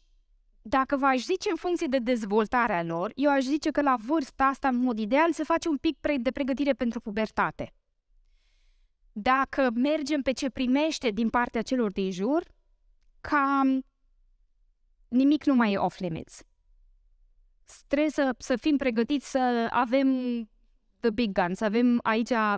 dacă v-aș zice în funcție de dezvoltarea lor, eu aș zice că la vârsta asta, în mod ideal, se face un pic de pregătire pentru pubertate. Dacă mergem pe ce primește din partea celor din jur, cam nimic nu mai e off limits trebuie să, să fim pregătiți să avem the big gun, să avem aici uh,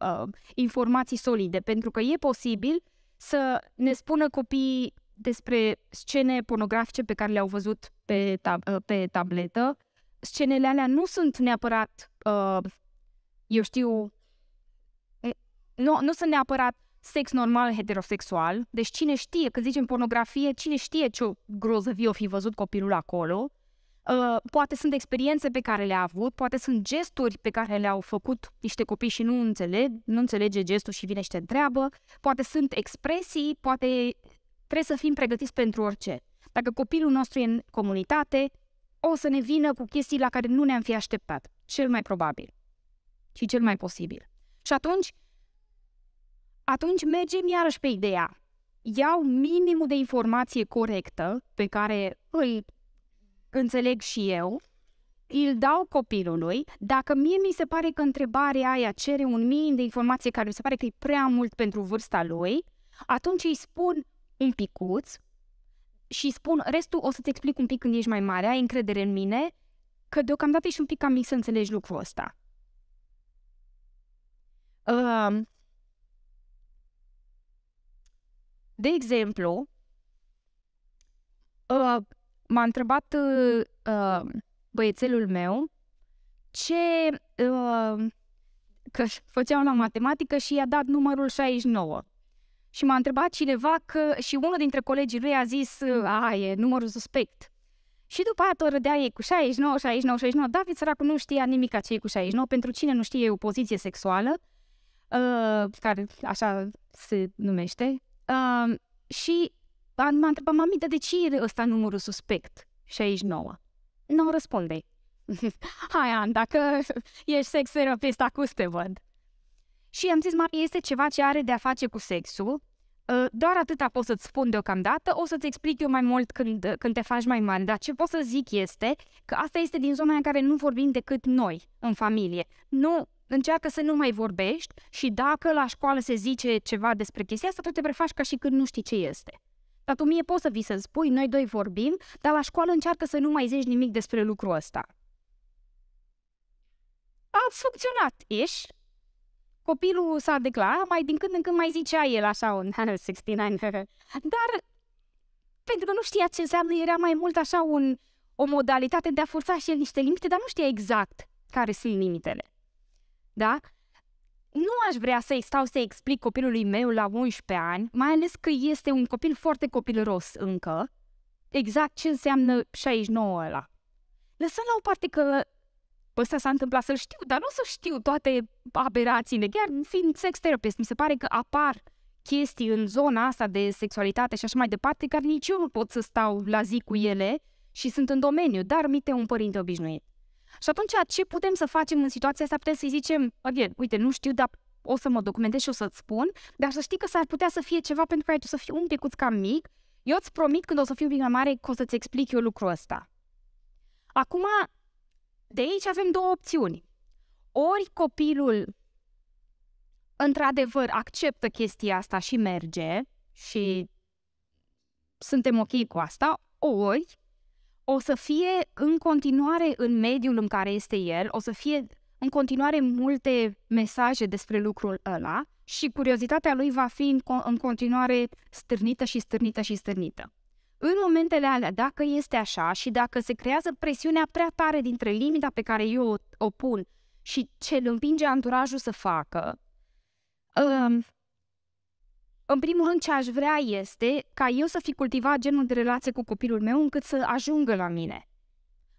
uh, informații solide, pentru că e posibil să ne spună copiii despre scene pornografice pe care le-au văzut pe, tab- uh, pe tabletă. Scenele alea nu sunt neapărat, uh, eu știu, nu, nu sunt neapărat sex normal heterosexual. Deci cine știe, când zicem pornografie, cine știe ce grozăvie o fi văzut copilul acolo. Ă, poate sunt experiențe pe care le-a avut, poate sunt gesturi pe care le-au făcut niște copii și nu înțeleg, nu înțelege gestul și vine și te întreabă, poate sunt expresii, poate trebuie să fim pregătiți pentru orice. Dacă copilul nostru e în comunitate, o să ne vină cu chestii la care nu ne-am fi așteptat, cel mai probabil și cel mai posibil. Și atunci, atunci mergem iarăși pe ideea. Iau minimul de informație corectă pe care îl înțeleg și eu, îl dau copilului, dacă mie mi se pare că întrebarea aia cere un minim de informație care mi se pare că e prea mult pentru vârsta lui, atunci îi spun un picuț și spun restul o să-ți explic un pic când ești mai mare, ai încredere în mine, că deocamdată ești un pic cam mic să înțelegi lucrul ăsta. Um, de exemplu, uh, m-a întrebat mm. uh, uh, băiețelul meu ce... Uh, că făceam la matematică și i-a dat numărul 69. Și m-a întrebat cineva că... Și unul dintre colegii lui a zis, a, e numărul suspect. Și după aia tot râdea ei cu 69, 69, 69. David Săracu nu știa nimic ce e cu 69. Pentru cine nu știe, e o poziție sexuală, uh, care așa se numește. Uh, și m-a întrebat, mami, dar de ce e ăsta numărul suspect 69? Nu răspunde. Hai, An, dacă ești sex acum să te văd. Și am zis, mami, este ceva ce are de-a face cu sexul, ă, doar atâta pot să-ți spun deocamdată, o să-ți explic eu mai mult când, când te faci mai mare, dar ce pot să zic este că asta este din zona în care nu vorbim decât noi, în familie. Nu, încearcă să nu mai vorbești și dacă la școală se zice ceva despre chestia asta, tu te prefaci ca și când nu știi ce este. Dar tu mie poți să vii să spui, noi doi vorbim, dar la școală încearcă să nu mai zici nimic despre lucrul ăsta. A funcționat, ești. Copilul s-a declarat, mai din când în când mai zicea el așa un 69, dar pentru că nu știa ce înseamnă, era mai mult așa un, o modalitate de a forța și el niște limite, dar nu știa exact care sunt limitele. Da? nu aș vrea să-i stau să explic copilului meu la 11 ani, mai ales că este un copil foarte copilros încă, exact ce înseamnă 69 ăla. Lăsând la o parte că ăsta s-a întâmplat să știu, dar nu să știu toate aberațiile. Chiar fiind sex therapist, mi se pare că apar chestii în zona asta de sexualitate și așa mai departe, care nici eu nu pot să stau la zi cu ele și sunt în domeniu, dar mi-te un părinte obișnuit. Și atunci, ce putem să facem în situația asta? Putem să-i zicem, again, uite, nu știu, dar o să mă documentez și o să-ți spun, dar să știi că s-ar putea să fie ceva pentru care tu să fii un picuț cam mic. Eu îți promit când o să fiu un pic mai mare că o să-ți explic eu lucrul ăsta. Acum, de aici avem două opțiuni. Ori copilul într-adevăr acceptă chestia asta și merge și suntem ok cu asta, ori o să fie în continuare în mediul în care este el, o să fie în continuare multe mesaje despre lucrul ăla și curiozitatea lui va fi în, în continuare stârnită și stârnită și stârnită. În momentele alea, dacă este așa și dacă se creează presiunea prea tare dintre limita pe care eu o, o pun și ce îl împinge anturajul să facă, ă, în primul rând, ce aș vrea este ca eu să fi cultivat genul de relație cu copilul meu încât să ajungă la mine.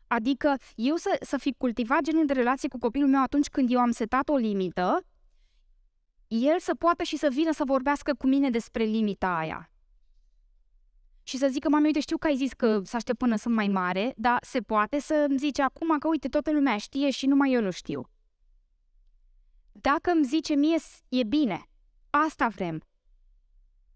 Adică eu să, să fi cultivat genul de relație cu copilul meu atunci când eu am setat o limită, el să poată și să vină să vorbească cu mine despre limita aia. Și să zică, mami, uite, știu că ai zis că să aștept până sunt mai mare, dar se poate să îmi zice acum că, uite, toată lumea știe și numai eu nu știu. Dacă îmi zice mie, e bine. Asta vrem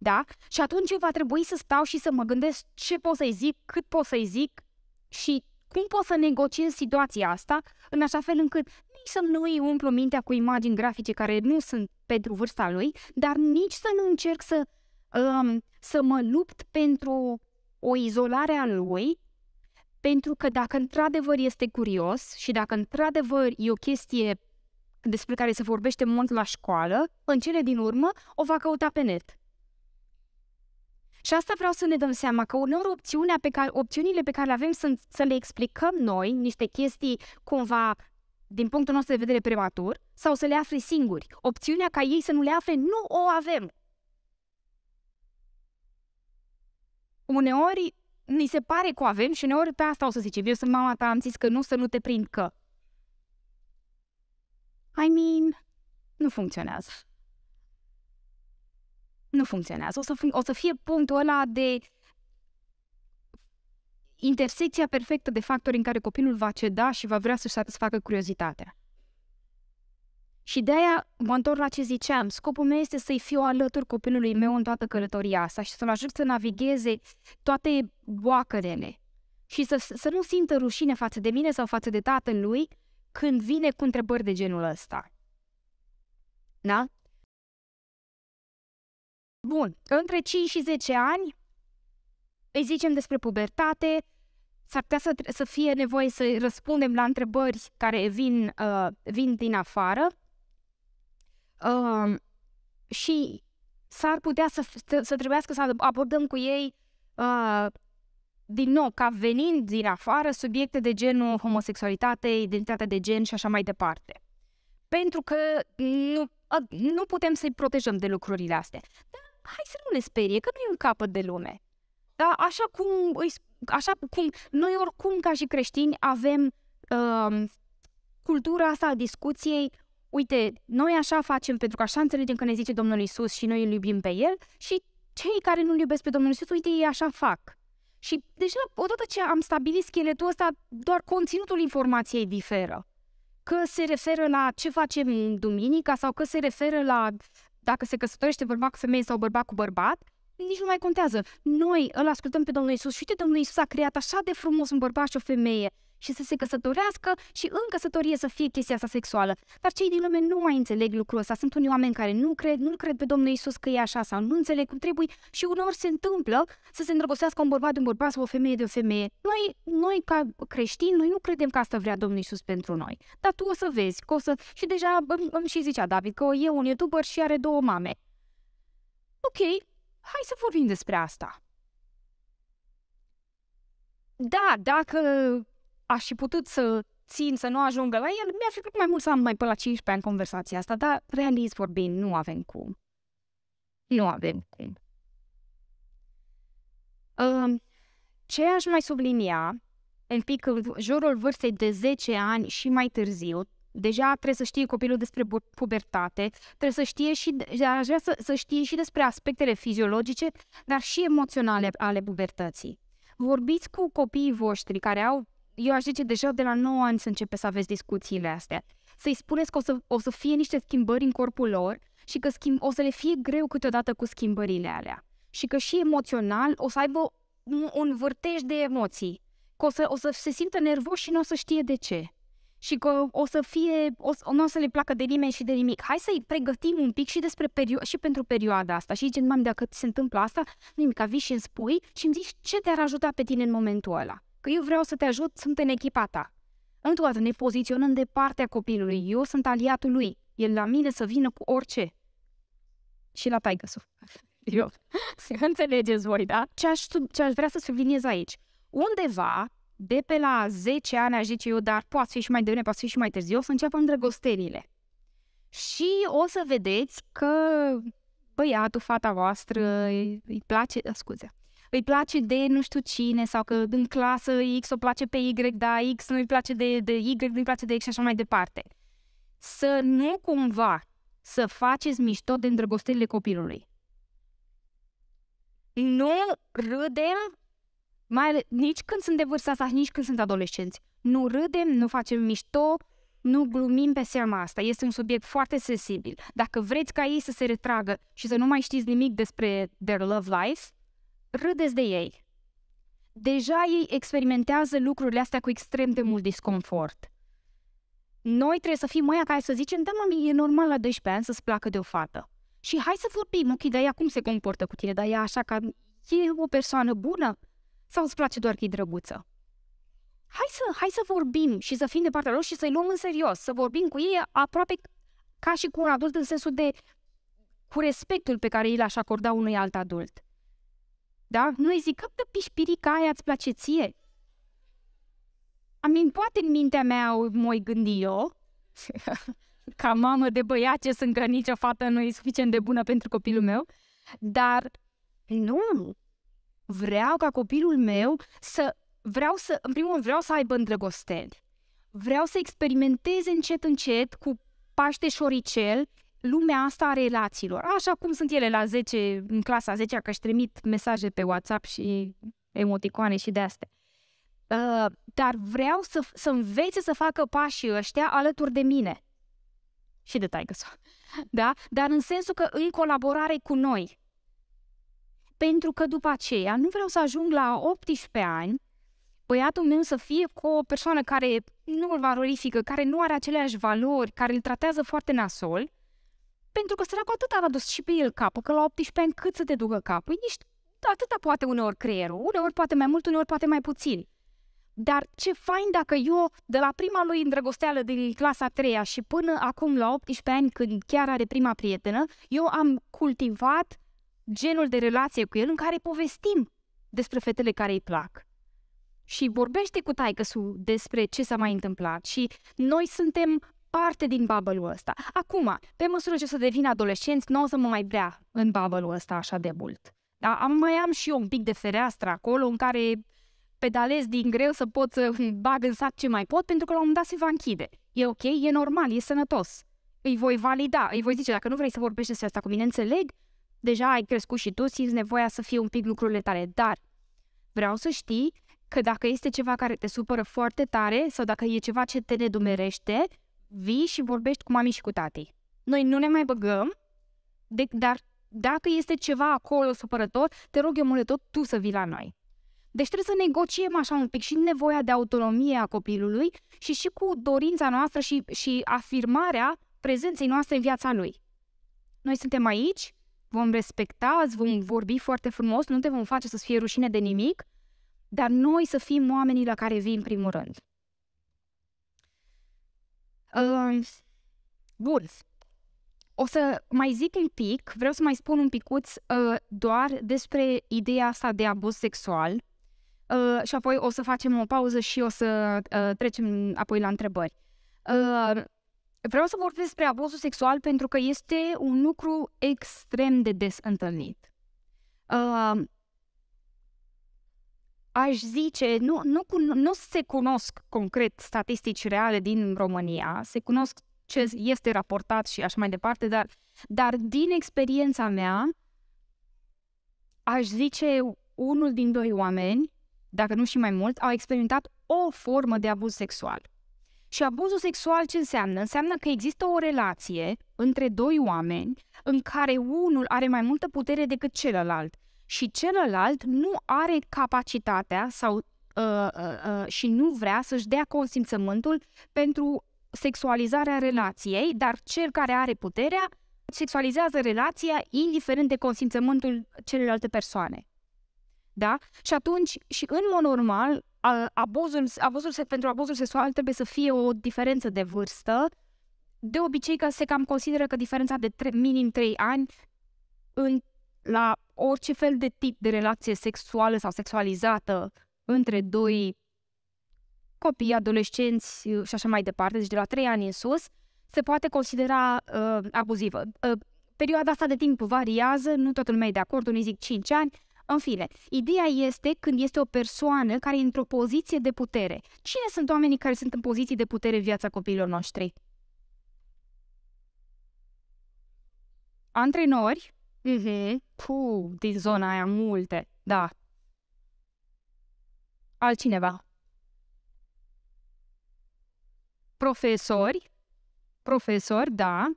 da? Și atunci eu va trebui să stau și să mă gândesc ce pot să-i zic, cât pot să-i zic și cum pot să negociez situația asta în așa fel încât nici să nu îi umplu mintea cu imagini grafice care nu sunt pentru vârsta lui, dar nici să nu încerc să, um, să mă lupt pentru o izolare a lui, pentru că dacă într-adevăr este curios și dacă într-adevăr e o chestie despre care se vorbește mult la școală, în cele din urmă o va căuta pe net. Și asta vreau să ne dăm seama că uneori opțiunea pe care, opțiunile pe care le avem sunt să le explicăm noi niște chestii cumva din punctul nostru de vedere prematur sau să le afle singuri. Opțiunea ca ei să nu le afle nu o avem. Uneori ni se pare că o avem și uneori pe asta o să zicem. Eu sunt mama ta, am zis că nu, să nu te prind că. I mean, nu funcționează nu funcționează. O să, func- o să fie punctul ăla de intersecția perfectă de factori în care copilul va ceda și va vrea să-și satisfacă curiozitatea. Și de aia mă întorc la ce ziceam. Scopul meu este să-i fiu alături copilului meu în toată călătoria asta și să-l ajut să navigheze toate boacărele și să, să nu simtă rușine față de mine sau față de tatăl lui când vine cu întrebări de genul ăsta. Da? Bun, între 5 și 10 ani, îi zicem despre pubertate, s-ar putea să, să fie nevoie să răspundem la întrebări care vin, uh, vin din afară uh, și s-ar putea să, să trebuiască să abordăm cu ei uh, din nou, ca venind din afară, subiecte de genul homosexualitate, identitate de gen și așa mai departe. Pentru că nu, nu putem să-i protejăm de lucrurile astea. Dar hai să nu le sperie, că nu e un capăt de lume. Da? Așa, cum așa cum noi oricum ca și creștini avem uh, cultura asta a discuției, uite, noi așa facem pentru că așa înțelegem că ne zice Domnul Isus și noi îl iubim pe El și cei care nu-L iubesc pe Domnul Isus, uite, ei așa fac. Și deja, odată ce am stabilit scheletul ăsta, doar conținutul informației diferă. Că se referă la ce facem în duminica sau că se referă la dacă se căsătorește bărbat cu femeie sau bărbat cu bărbat, nici nu mai contează. Noi îl ascultăm pe Domnul Isus și uite, Domnul Isus a creat așa de frumos un bărbat și o femeie și să se căsătorească și în căsătorie să fie chestia asta sexuală. Dar cei din lume nu mai înțeleg lucrul ăsta. Sunt unii oameni care nu cred, nu cred pe Domnul Isus că e așa sau nu înțeleg cum trebuie și uneori se întâmplă să se îndrăgostească un bărbat de un bărbat sau o femeie de o femeie. Noi, noi ca creștini, noi nu credem că asta vrea Domnul Isus pentru noi. Dar tu o să vezi, că o să... Și deja îmi, îmi și zicea David că e un youtuber și are două mame. Ok, hai să vorbim despre asta. Da, dacă aș fi putut să țin să nu ajungă la el, mi-ar fi plăcut mai mult să am mai pe la 15 ani conversația asta, dar realist vorbind, nu avem cum. Nu avem cum. Um, ce aș mai sublinia, în pic în jurul vârstei de 10 ani și mai târziu, deja trebuie să știe copilul despre pubertate, trebuie să știe și, aș vrea să, să știe și despre aspectele fiziologice, dar și emoționale ale pubertății. Vorbiți cu copiii voștri care au eu aș zice deja de la 9 ani să începe să aveți discuțiile astea. Să-i spuneți că o să, o să fie niște schimbări în corpul lor și că schimb, o să le fie greu câteodată cu schimbările alea. Și că și emoțional o să aibă un, un vârtej de emoții. Că o să, o să se simtă nervos și nu o să știe de ce. Și că o să fie, o, să nu o să le placă de nimeni și de nimic. Hai să-i pregătim un pic și, despre perio- și pentru perioada asta. Și zicem, mami, dacă se întâmplă asta, nimic, vii și îmi spui și îmi zici ce te-ar ajuta pe tine în momentul ăla că eu vreau să te ajut, sunt în echipa ta. Întotdeauna ne poziționăm de partea copilului, eu sunt aliatul lui, el la mine să vină cu orice. Și la Pegasus. Eu. Înțelegeți voi, da? Ce aș, ce aș vrea să subliniez aici? Undeva, de pe la 10 ani, aș zice eu, dar poate fi și mai devreme, poate fi și mai târziu, o să înceapă îndrăgosterile. Și o să vedeți că băiatul, fata voastră, îi place, scuze, îi place de nu știu cine sau că în clasă X o place pe Y, da X nu îi place de, de Y, nu îi place de X și așa mai departe. Să nu cumva să faceți mișto de îndrăgostirile copilului. Nu râdem, mai, nici când sunt de vârsta asta, nici când sunt adolescenți. Nu râdem, nu facem mișto, nu glumim pe seama asta. Este un subiect foarte sensibil. Dacă vreți ca ei să se retragă și să nu mai știți nimic despre their love life, râdeți de ei. Deja ei experimentează lucrurile astea cu extrem de mult disconfort. Noi trebuie să fim mai care să zicem, da, mami, e normal la 12 ani să-ți placă de o fată. Și hai să vorbim, ok, dar ea cum se comportă cu tine, dar ea așa ca e o persoană bună? Sau îți place doar că e drăguță? Hai să, hai să vorbim și să fim de partea lor și să-i luăm în serios, să vorbim cu ei aproape ca și cu un adult în sensul de cu respectul pe care îl aș acorda unui alt adult. Da? Nu îi zic, căptă pișpirica aia îți place ție? Amin, poate în mintea mea o moi gândi eu, ca mamă de băiat ce sunt că nicio fată nu e suficient de bună pentru copilul meu, dar nu. Vreau ca copilul meu să, vreau să, în primul rând, vreau să aibă îndrăgosteli. Vreau să experimenteze încet, încet cu paște șoricel lumea asta a relațiilor. Așa cum sunt ele la 10, în clasa 10, că își trimit mesaje pe WhatsApp și emoticoane și de astea. Uh, dar vreau să, să învețe să facă pașii ăștia alături de mine și de taică da? Dar în sensul că în colaborare cu noi. Pentru că după aceea nu vreau să ajung la 18 ani băiatul meu să fie cu o persoană care nu îl valorifică, care nu are aceleași valori, care îl tratează foarte nasol pentru că săracul atât a adus și pe el capul, că la 18 ani cât să te ducă capul? Ești, atâta poate uneori creierul, uneori poate mai mult, uneori poate mai puțin. Dar ce fain dacă eu, de la prima lui îndrăgosteală din clasa 3 și până acum la 18 ani, când chiar are prima prietenă, eu am cultivat genul de relație cu el în care povestim despre fetele care îi plac. Și vorbește cu taică despre ce s-a mai întâmplat și noi suntem parte din bubble-ul ăsta. Acum, pe măsură ce o să devin adolescenți, nu o să mă mai vrea în bubble-ul ăsta așa de mult. Da? Am, mai am și eu un pic de fereastră acolo în care pedalez din greu să pot să bag în sac ce mai pot, pentru că la un moment dat se va închide. E ok, e normal, e sănătos. Îi voi valida, îi voi zice, dacă nu vrei să vorbești despre asta cu mine, înțeleg, deja ai crescut și tu, simți nevoia să fie un pic lucrurile tale, dar vreau să știi că dacă este ceva care te supără foarte tare sau dacă e ceva ce te nedumerește, vii și vorbești cu mami și cu tatei. Noi nu ne mai băgăm, de, dar dacă este ceva acolo supărător, te rog eu mult tot tu să vii la noi. Deci trebuie să negociem așa un pic și nevoia de autonomie a copilului și și cu dorința noastră și, și afirmarea prezenței noastre în viața lui. Noi suntem aici, vom respecta, îți vom exact. vorbi foarte frumos, nu te vom face să-ți fie rușine de nimic, dar noi să fim oamenii la care vii în primul rând. Uh, bun. O să mai zic un pic, vreau să mai spun un picuț uh, doar despre ideea asta de abuz sexual uh, și apoi o să facem o pauză și o să uh, trecem apoi la întrebări. Uh, vreau să vorbesc despre abuzul sexual pentru că este un lucru extrem de des întâlnit. Uh, aș zice, nu, nu, nu se cunosc concret statistici reale din România, se cunosc ce mhm. este raportat și așa mai departe, dar, dar din experiența mea, aș zice unul din doi oameni, dacă nu și mai mult, au experimentat o formă de abuz sexual. Și abuzul sexual ce înseamnă? Înseamnă că există o relație între doi oameni în care unul are mai multă putere decât celălalt și celălalt nu are capacitatea sau uh, uh, uh, și nu vrea să-și dea consimțământul pentru sexualizarea relației, dar cel care are puterea sexualizează relația indiferent de consimțământul celelalte persoane. Da? Și atunci, și în mod normal, abuzul, abuzul, pentru abuzul sexual trebuie să fie o diferență de vârstă. De obicei că se cam consideră că diferența de tre- minim 3 ani în la orice fel de tip de relație sexuală sau sexualizată între doi copii, adolescenți uh, și așa mai departe, deci de la 3 ani în sus, se poate considera uh, abuzivă. Uh, perioada asta de timp variază, nu toată lumea e de acord, unii zic 5 ani, în fine, ideea este când este o persoană care e într-o poziție de putere. Cine sunt oamenii care sunt în poziții de putere în viața copiilor noștri? Antrenori, uh-huh. Puh, din zona aia multe, da. Altcineva. Profesori. Profesori, da.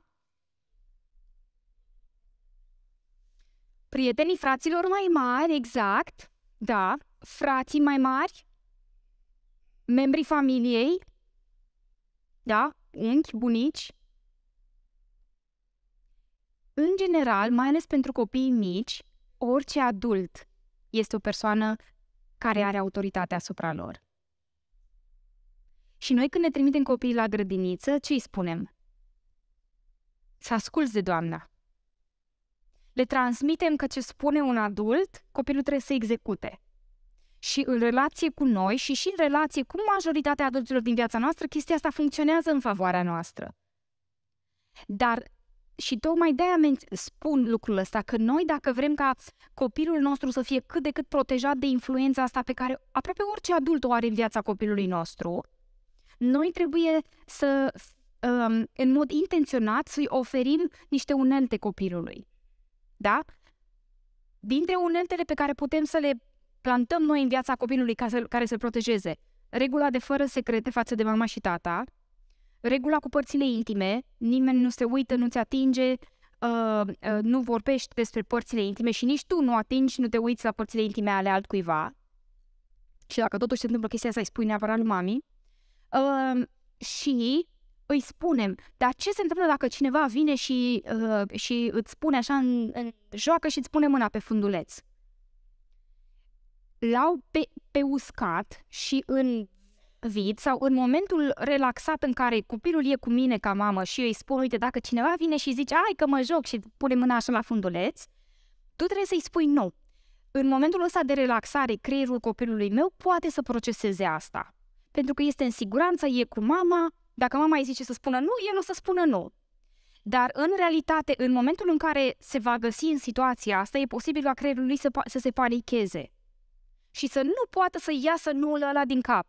Prietenii fraților mai mari, exact. Da. Frații mai mari. Membrii familiei. Da. Unchi, bunici. În general, mai ales pentru copiii mici, orice adult este o persoană care are autoritatea asupra lor. Și noi când ne trimitem copiii la grădiniță, ce îi spunem? Să asculți de doamna. Le transmitem că ce spune un adult, copilul trebuie să execute. Și în relație cu noi și și în relație cu majoritatea adulților din viața noastră, chestia asta funcționează în favoarea noastră. Dar și tocmai de-aia spun lucrul ăsta, că noi dacă vrem ca copilul nostru să fie cât de cât protejat de influența asta pe care aproape orice adult o are în viața copilului nostru, noi trebuie să, um, în mod intenționat, să-i oferim niște unelte copilului. Da? Dintre uneltele pe care putem să le plantăm noi în viața copilului ca să, care să protejeze, regula de fără secrete față de mama și tata, regula cu părțile intime, nimeni nu se uită, nu-ți atinge, uh, uh, nu vorbești despre părțile intime și nici tu nu atingi, nu te uiți la părțile intime ale altcuiva. Și dacă totuși se întâmplă chestia asta, îi spui neapărat lui mami. Uh, și îi spunem, dar ce se întâmplă dacă cineva vine și, uh, și îți spune așa, în, în, joacă și îți pune mâna pe funduleț? L-au pe, pe uscat și în vid sau în momentul relaxat în care copilul e cu mine ca mamă și eu îi spun, uite, dacă cineva vine și zice, ai că mă joc și pune mâna așa la funduleț, tu trebuie să-i spui nu. În momentul ăsta de relaxare, creierul copilului meu poate să proceseze asta. Pentru că este în siguranță, e cu mama, dacă mama îi zice să spună nu, el o să spună nu. Dar, în realitate, în momentul în care se va găsi în situația asta, e posibil ca creierul lui să, să se panicheze și să nu poată să iasă nuul ăla din cap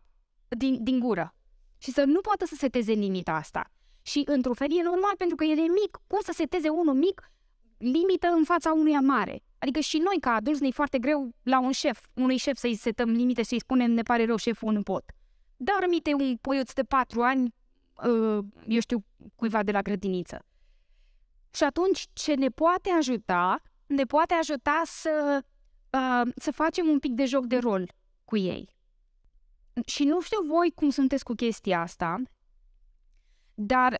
din, din gură și să nu poată să seteze limita asta. Și într-un fel e normal pentru că el e mic. Cum să seteze unul mic limită în fața unuia mare? Adică și noi ca adulți ne-i foarte greu la un șef, unui șef să-i setăm limite și să-i spunem ne pare rău șeful nu pot. Dar te un poiuț de patru ani, uh, eu știu, cuiva de la grădiniță. Și atunci ce ne poate ajuta, ne poate ajuta să, uh, să facem un pic de joc de rol cu ei și nu știu voi cum sunteți cu chestia asta, dar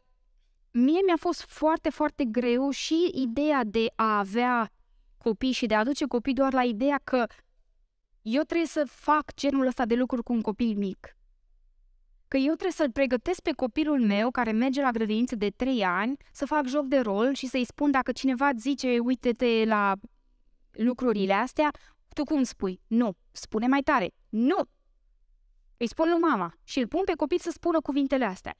mie mi-a fost foarte, foarte greu și ideea de a avea copii și de a aduce copii doar la ideea că eu trebuie să fac genul ăsta de lucruri cu un copil mic. Că eu trebuie să-l pregătesc pe copilul meu care merge la grădiniță de 3 ani să fac joc de rol și să-i spun dacă cineva zice uite-te la lucrurile astea, tu cum spui? Nu, spune mai tare. Nu, îi spun lui mama și îl pun pe copil să spună cuvintele astea.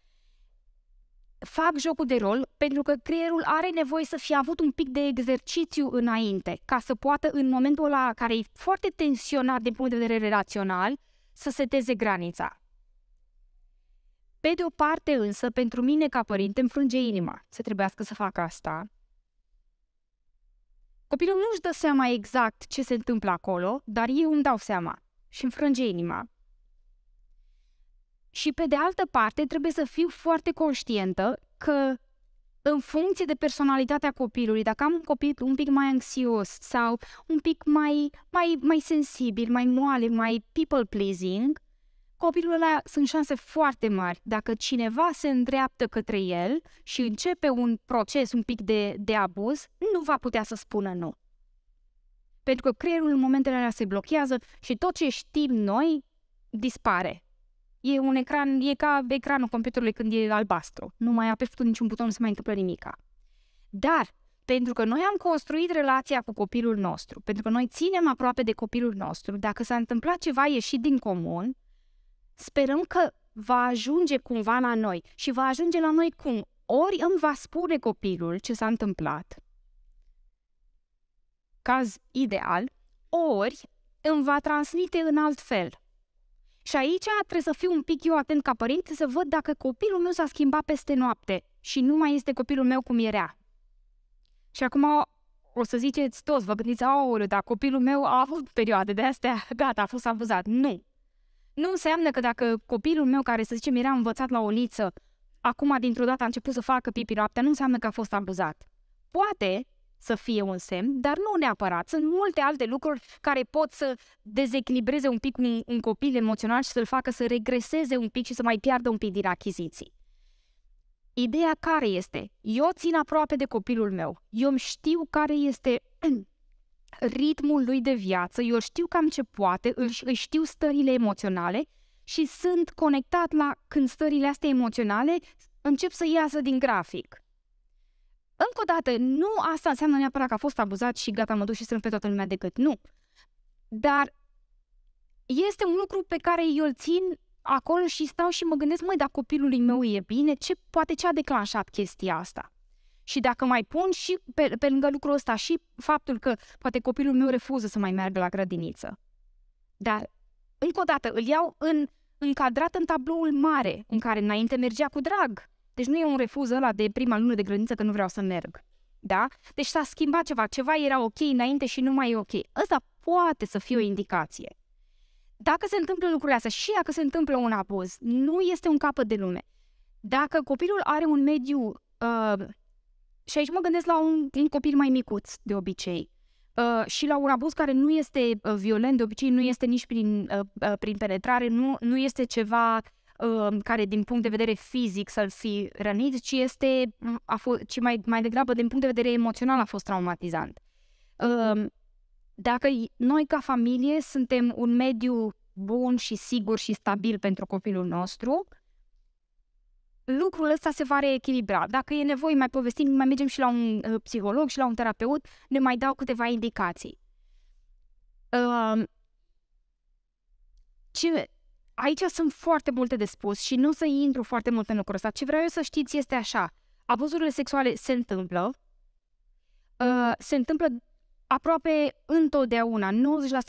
Fac jocul de rol pentru că creierul are nevoie să fie avut un pic de exercițiu înainte, ca să poată în momentul ăla care e foarte tensionat din punct de vedere relațional, să seteze granița. Pe de o parte însă, pentru mine ca părinte îmi frânge inima să trebuiască să fac asta. Copilul nu-și dă seama exact ce se întâmplă acolo, dar eu îmi dau seama și îmi frânge inima. Și pe de altă parte, trebuie să fiu foarte conștientă că în funcție de personalitatea copilului, dacă am un copil un pic mai anxios sau un pic mai, mai, mai sensibil, mai moale, mai people pleasing, copilul ăla sunt șanse foarte mari. Dacă cineva se îndreaptă către el și începe un proces un pic de, de abuz, nu va putea să spună nu. Pentru că creierul în momentele alea se blochează și tot ce știm noi dispare. E un ecran, e ca ecranul computerului când e albastru. Nu mai apeși tu niciun buton, nu se mai întâmplă nimic. Dar, pentru că noi am construit relația cu copilul nostru, pentru că noi ținem aproape de copilul nostru, dacă s-a întâmplat ceva ieșit din comun, sperăm că va ajunge cumva la noi. Și va ajunge la noi cum? Ori îmi va spune copilul ce s-a întâmplat, caz ideal, ori îmi va transmite în alt fel – și aici trebuie să fiu un pic eu atent ca părinte să văd dacă copilul meu s-a schimbat peste noapte și nu mai este copilul meu cum era. Și acum o să ziceți toți, vă gândiți, aoleu, dar copilul meu a avut perioade de astea, gata, a fost abuzat. Nu. Nu înseamnă că dacă copilul meu, care să zicem era învățat la o liță, acum dintr-o dată a început să facă pipi noaptea, nu înseamnă că a fost abuzat. Poate să fie un semn, dar nu neapărat. Sunt multe alte lucruri care pot să dezechilibreze un pic un, un copil emoțional și să-l facă să regreseze un pic și să mai piardă un pic din achiziții. Ideea care este? Eu țin aproape de copilul meu. Eu știu care este ritmul lui de viață, eu știu cam ce poate, își știu stările emoționale și sunt conectat la când stările astea emoționale încep să iasă din grafic. Încă o dată, nu asta înseamnă neapărat că a fost abuzat și gata, mă duc și strâng pe toată lumea de gât. Nu. Dar este un lucru pe care eu îl țin acolo și stau și mă gândesc, măi, dar copilului meu e bine, ce, poate ce a declanșat chestia asta? Și dacă mai pun și pe, pe lângă lucrul ăsta și faptul că poate copilul meu refuză să mai meargă la grădiniță. Dar, încă o dată, îl iau în, încadrat în tabloul mare, în care înainte mergea cu drag, deci nu e un refuz ăla de prima lună de grădiniță că nu vreau să merg. Da? Deci s-a schimbat ceva, ceva era ok înainte și nu mai e ok. Ăsta poate să fie o indicație. Dacă se întâmplă lucrurile astea și dacă se întâmplă un abuz, nu este un capăt de lume. Dacă copilul are un mediu, uh, și aici mă gândesc la un, un copil mai micuț de obicei, Uh, și la un abuz care nu este uh, violent, de obicei nu este nici prin, uh, uh prin penetrare, nu, nu este ceva Um, care din punct de vedere fizic să-l fi rănit, ci este mm, a fost, ci mai, mai degrabă din punct de vedere emoțional a fost traumatizant. Um, dacă noi ca familie suntem un mediu bun și sigur și stabil pentru copilul nostru, lucrul ăsta se va reechilibra. Dacă e nevoie, mai povestim, mai mergem și la un uh, psiholog și la un terapeut, ne mai dau câteva indicații. Um, ce, aici sunt foarte multe de spus și nu o să intru foarte mult în lucrul ăsta. Ce vreau eu să știți este așa. Abuzurile sexuale se întâmplă, uh, se întâmplă aproape întotdeauna, 90%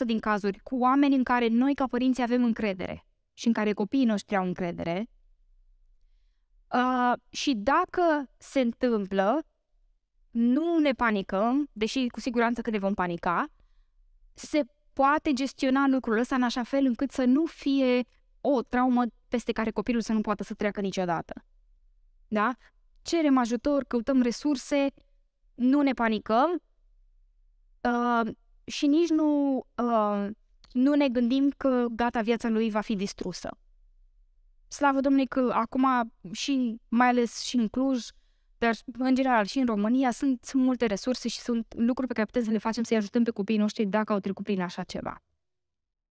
din cazuri, cu oameni în care noi ca părinți avem încredere și în care copiii noștri au încredere. Uh, și dacă se întâmplă, nu ne panicăm, deși cu siguranță că ne vom panica, se poate gestiona lucrul ăsta în așa fel încât să nu fie o traumă peste care copilul să nu poată să treacă niciodată. Da? Cerem ajutor, căutăm resurse, nu ne panicăm uh, și nici nu, uh, nu ne gândim că gata, viața lui va fi distrusă. Slavă Domnului că acum și mai ales și în Cluj, dar în general și în România sunt multe resurse și sunt lucruri pe care putem să le facem să-i ajutăm pe copiii noștri dacă au trecut prin așa ceva.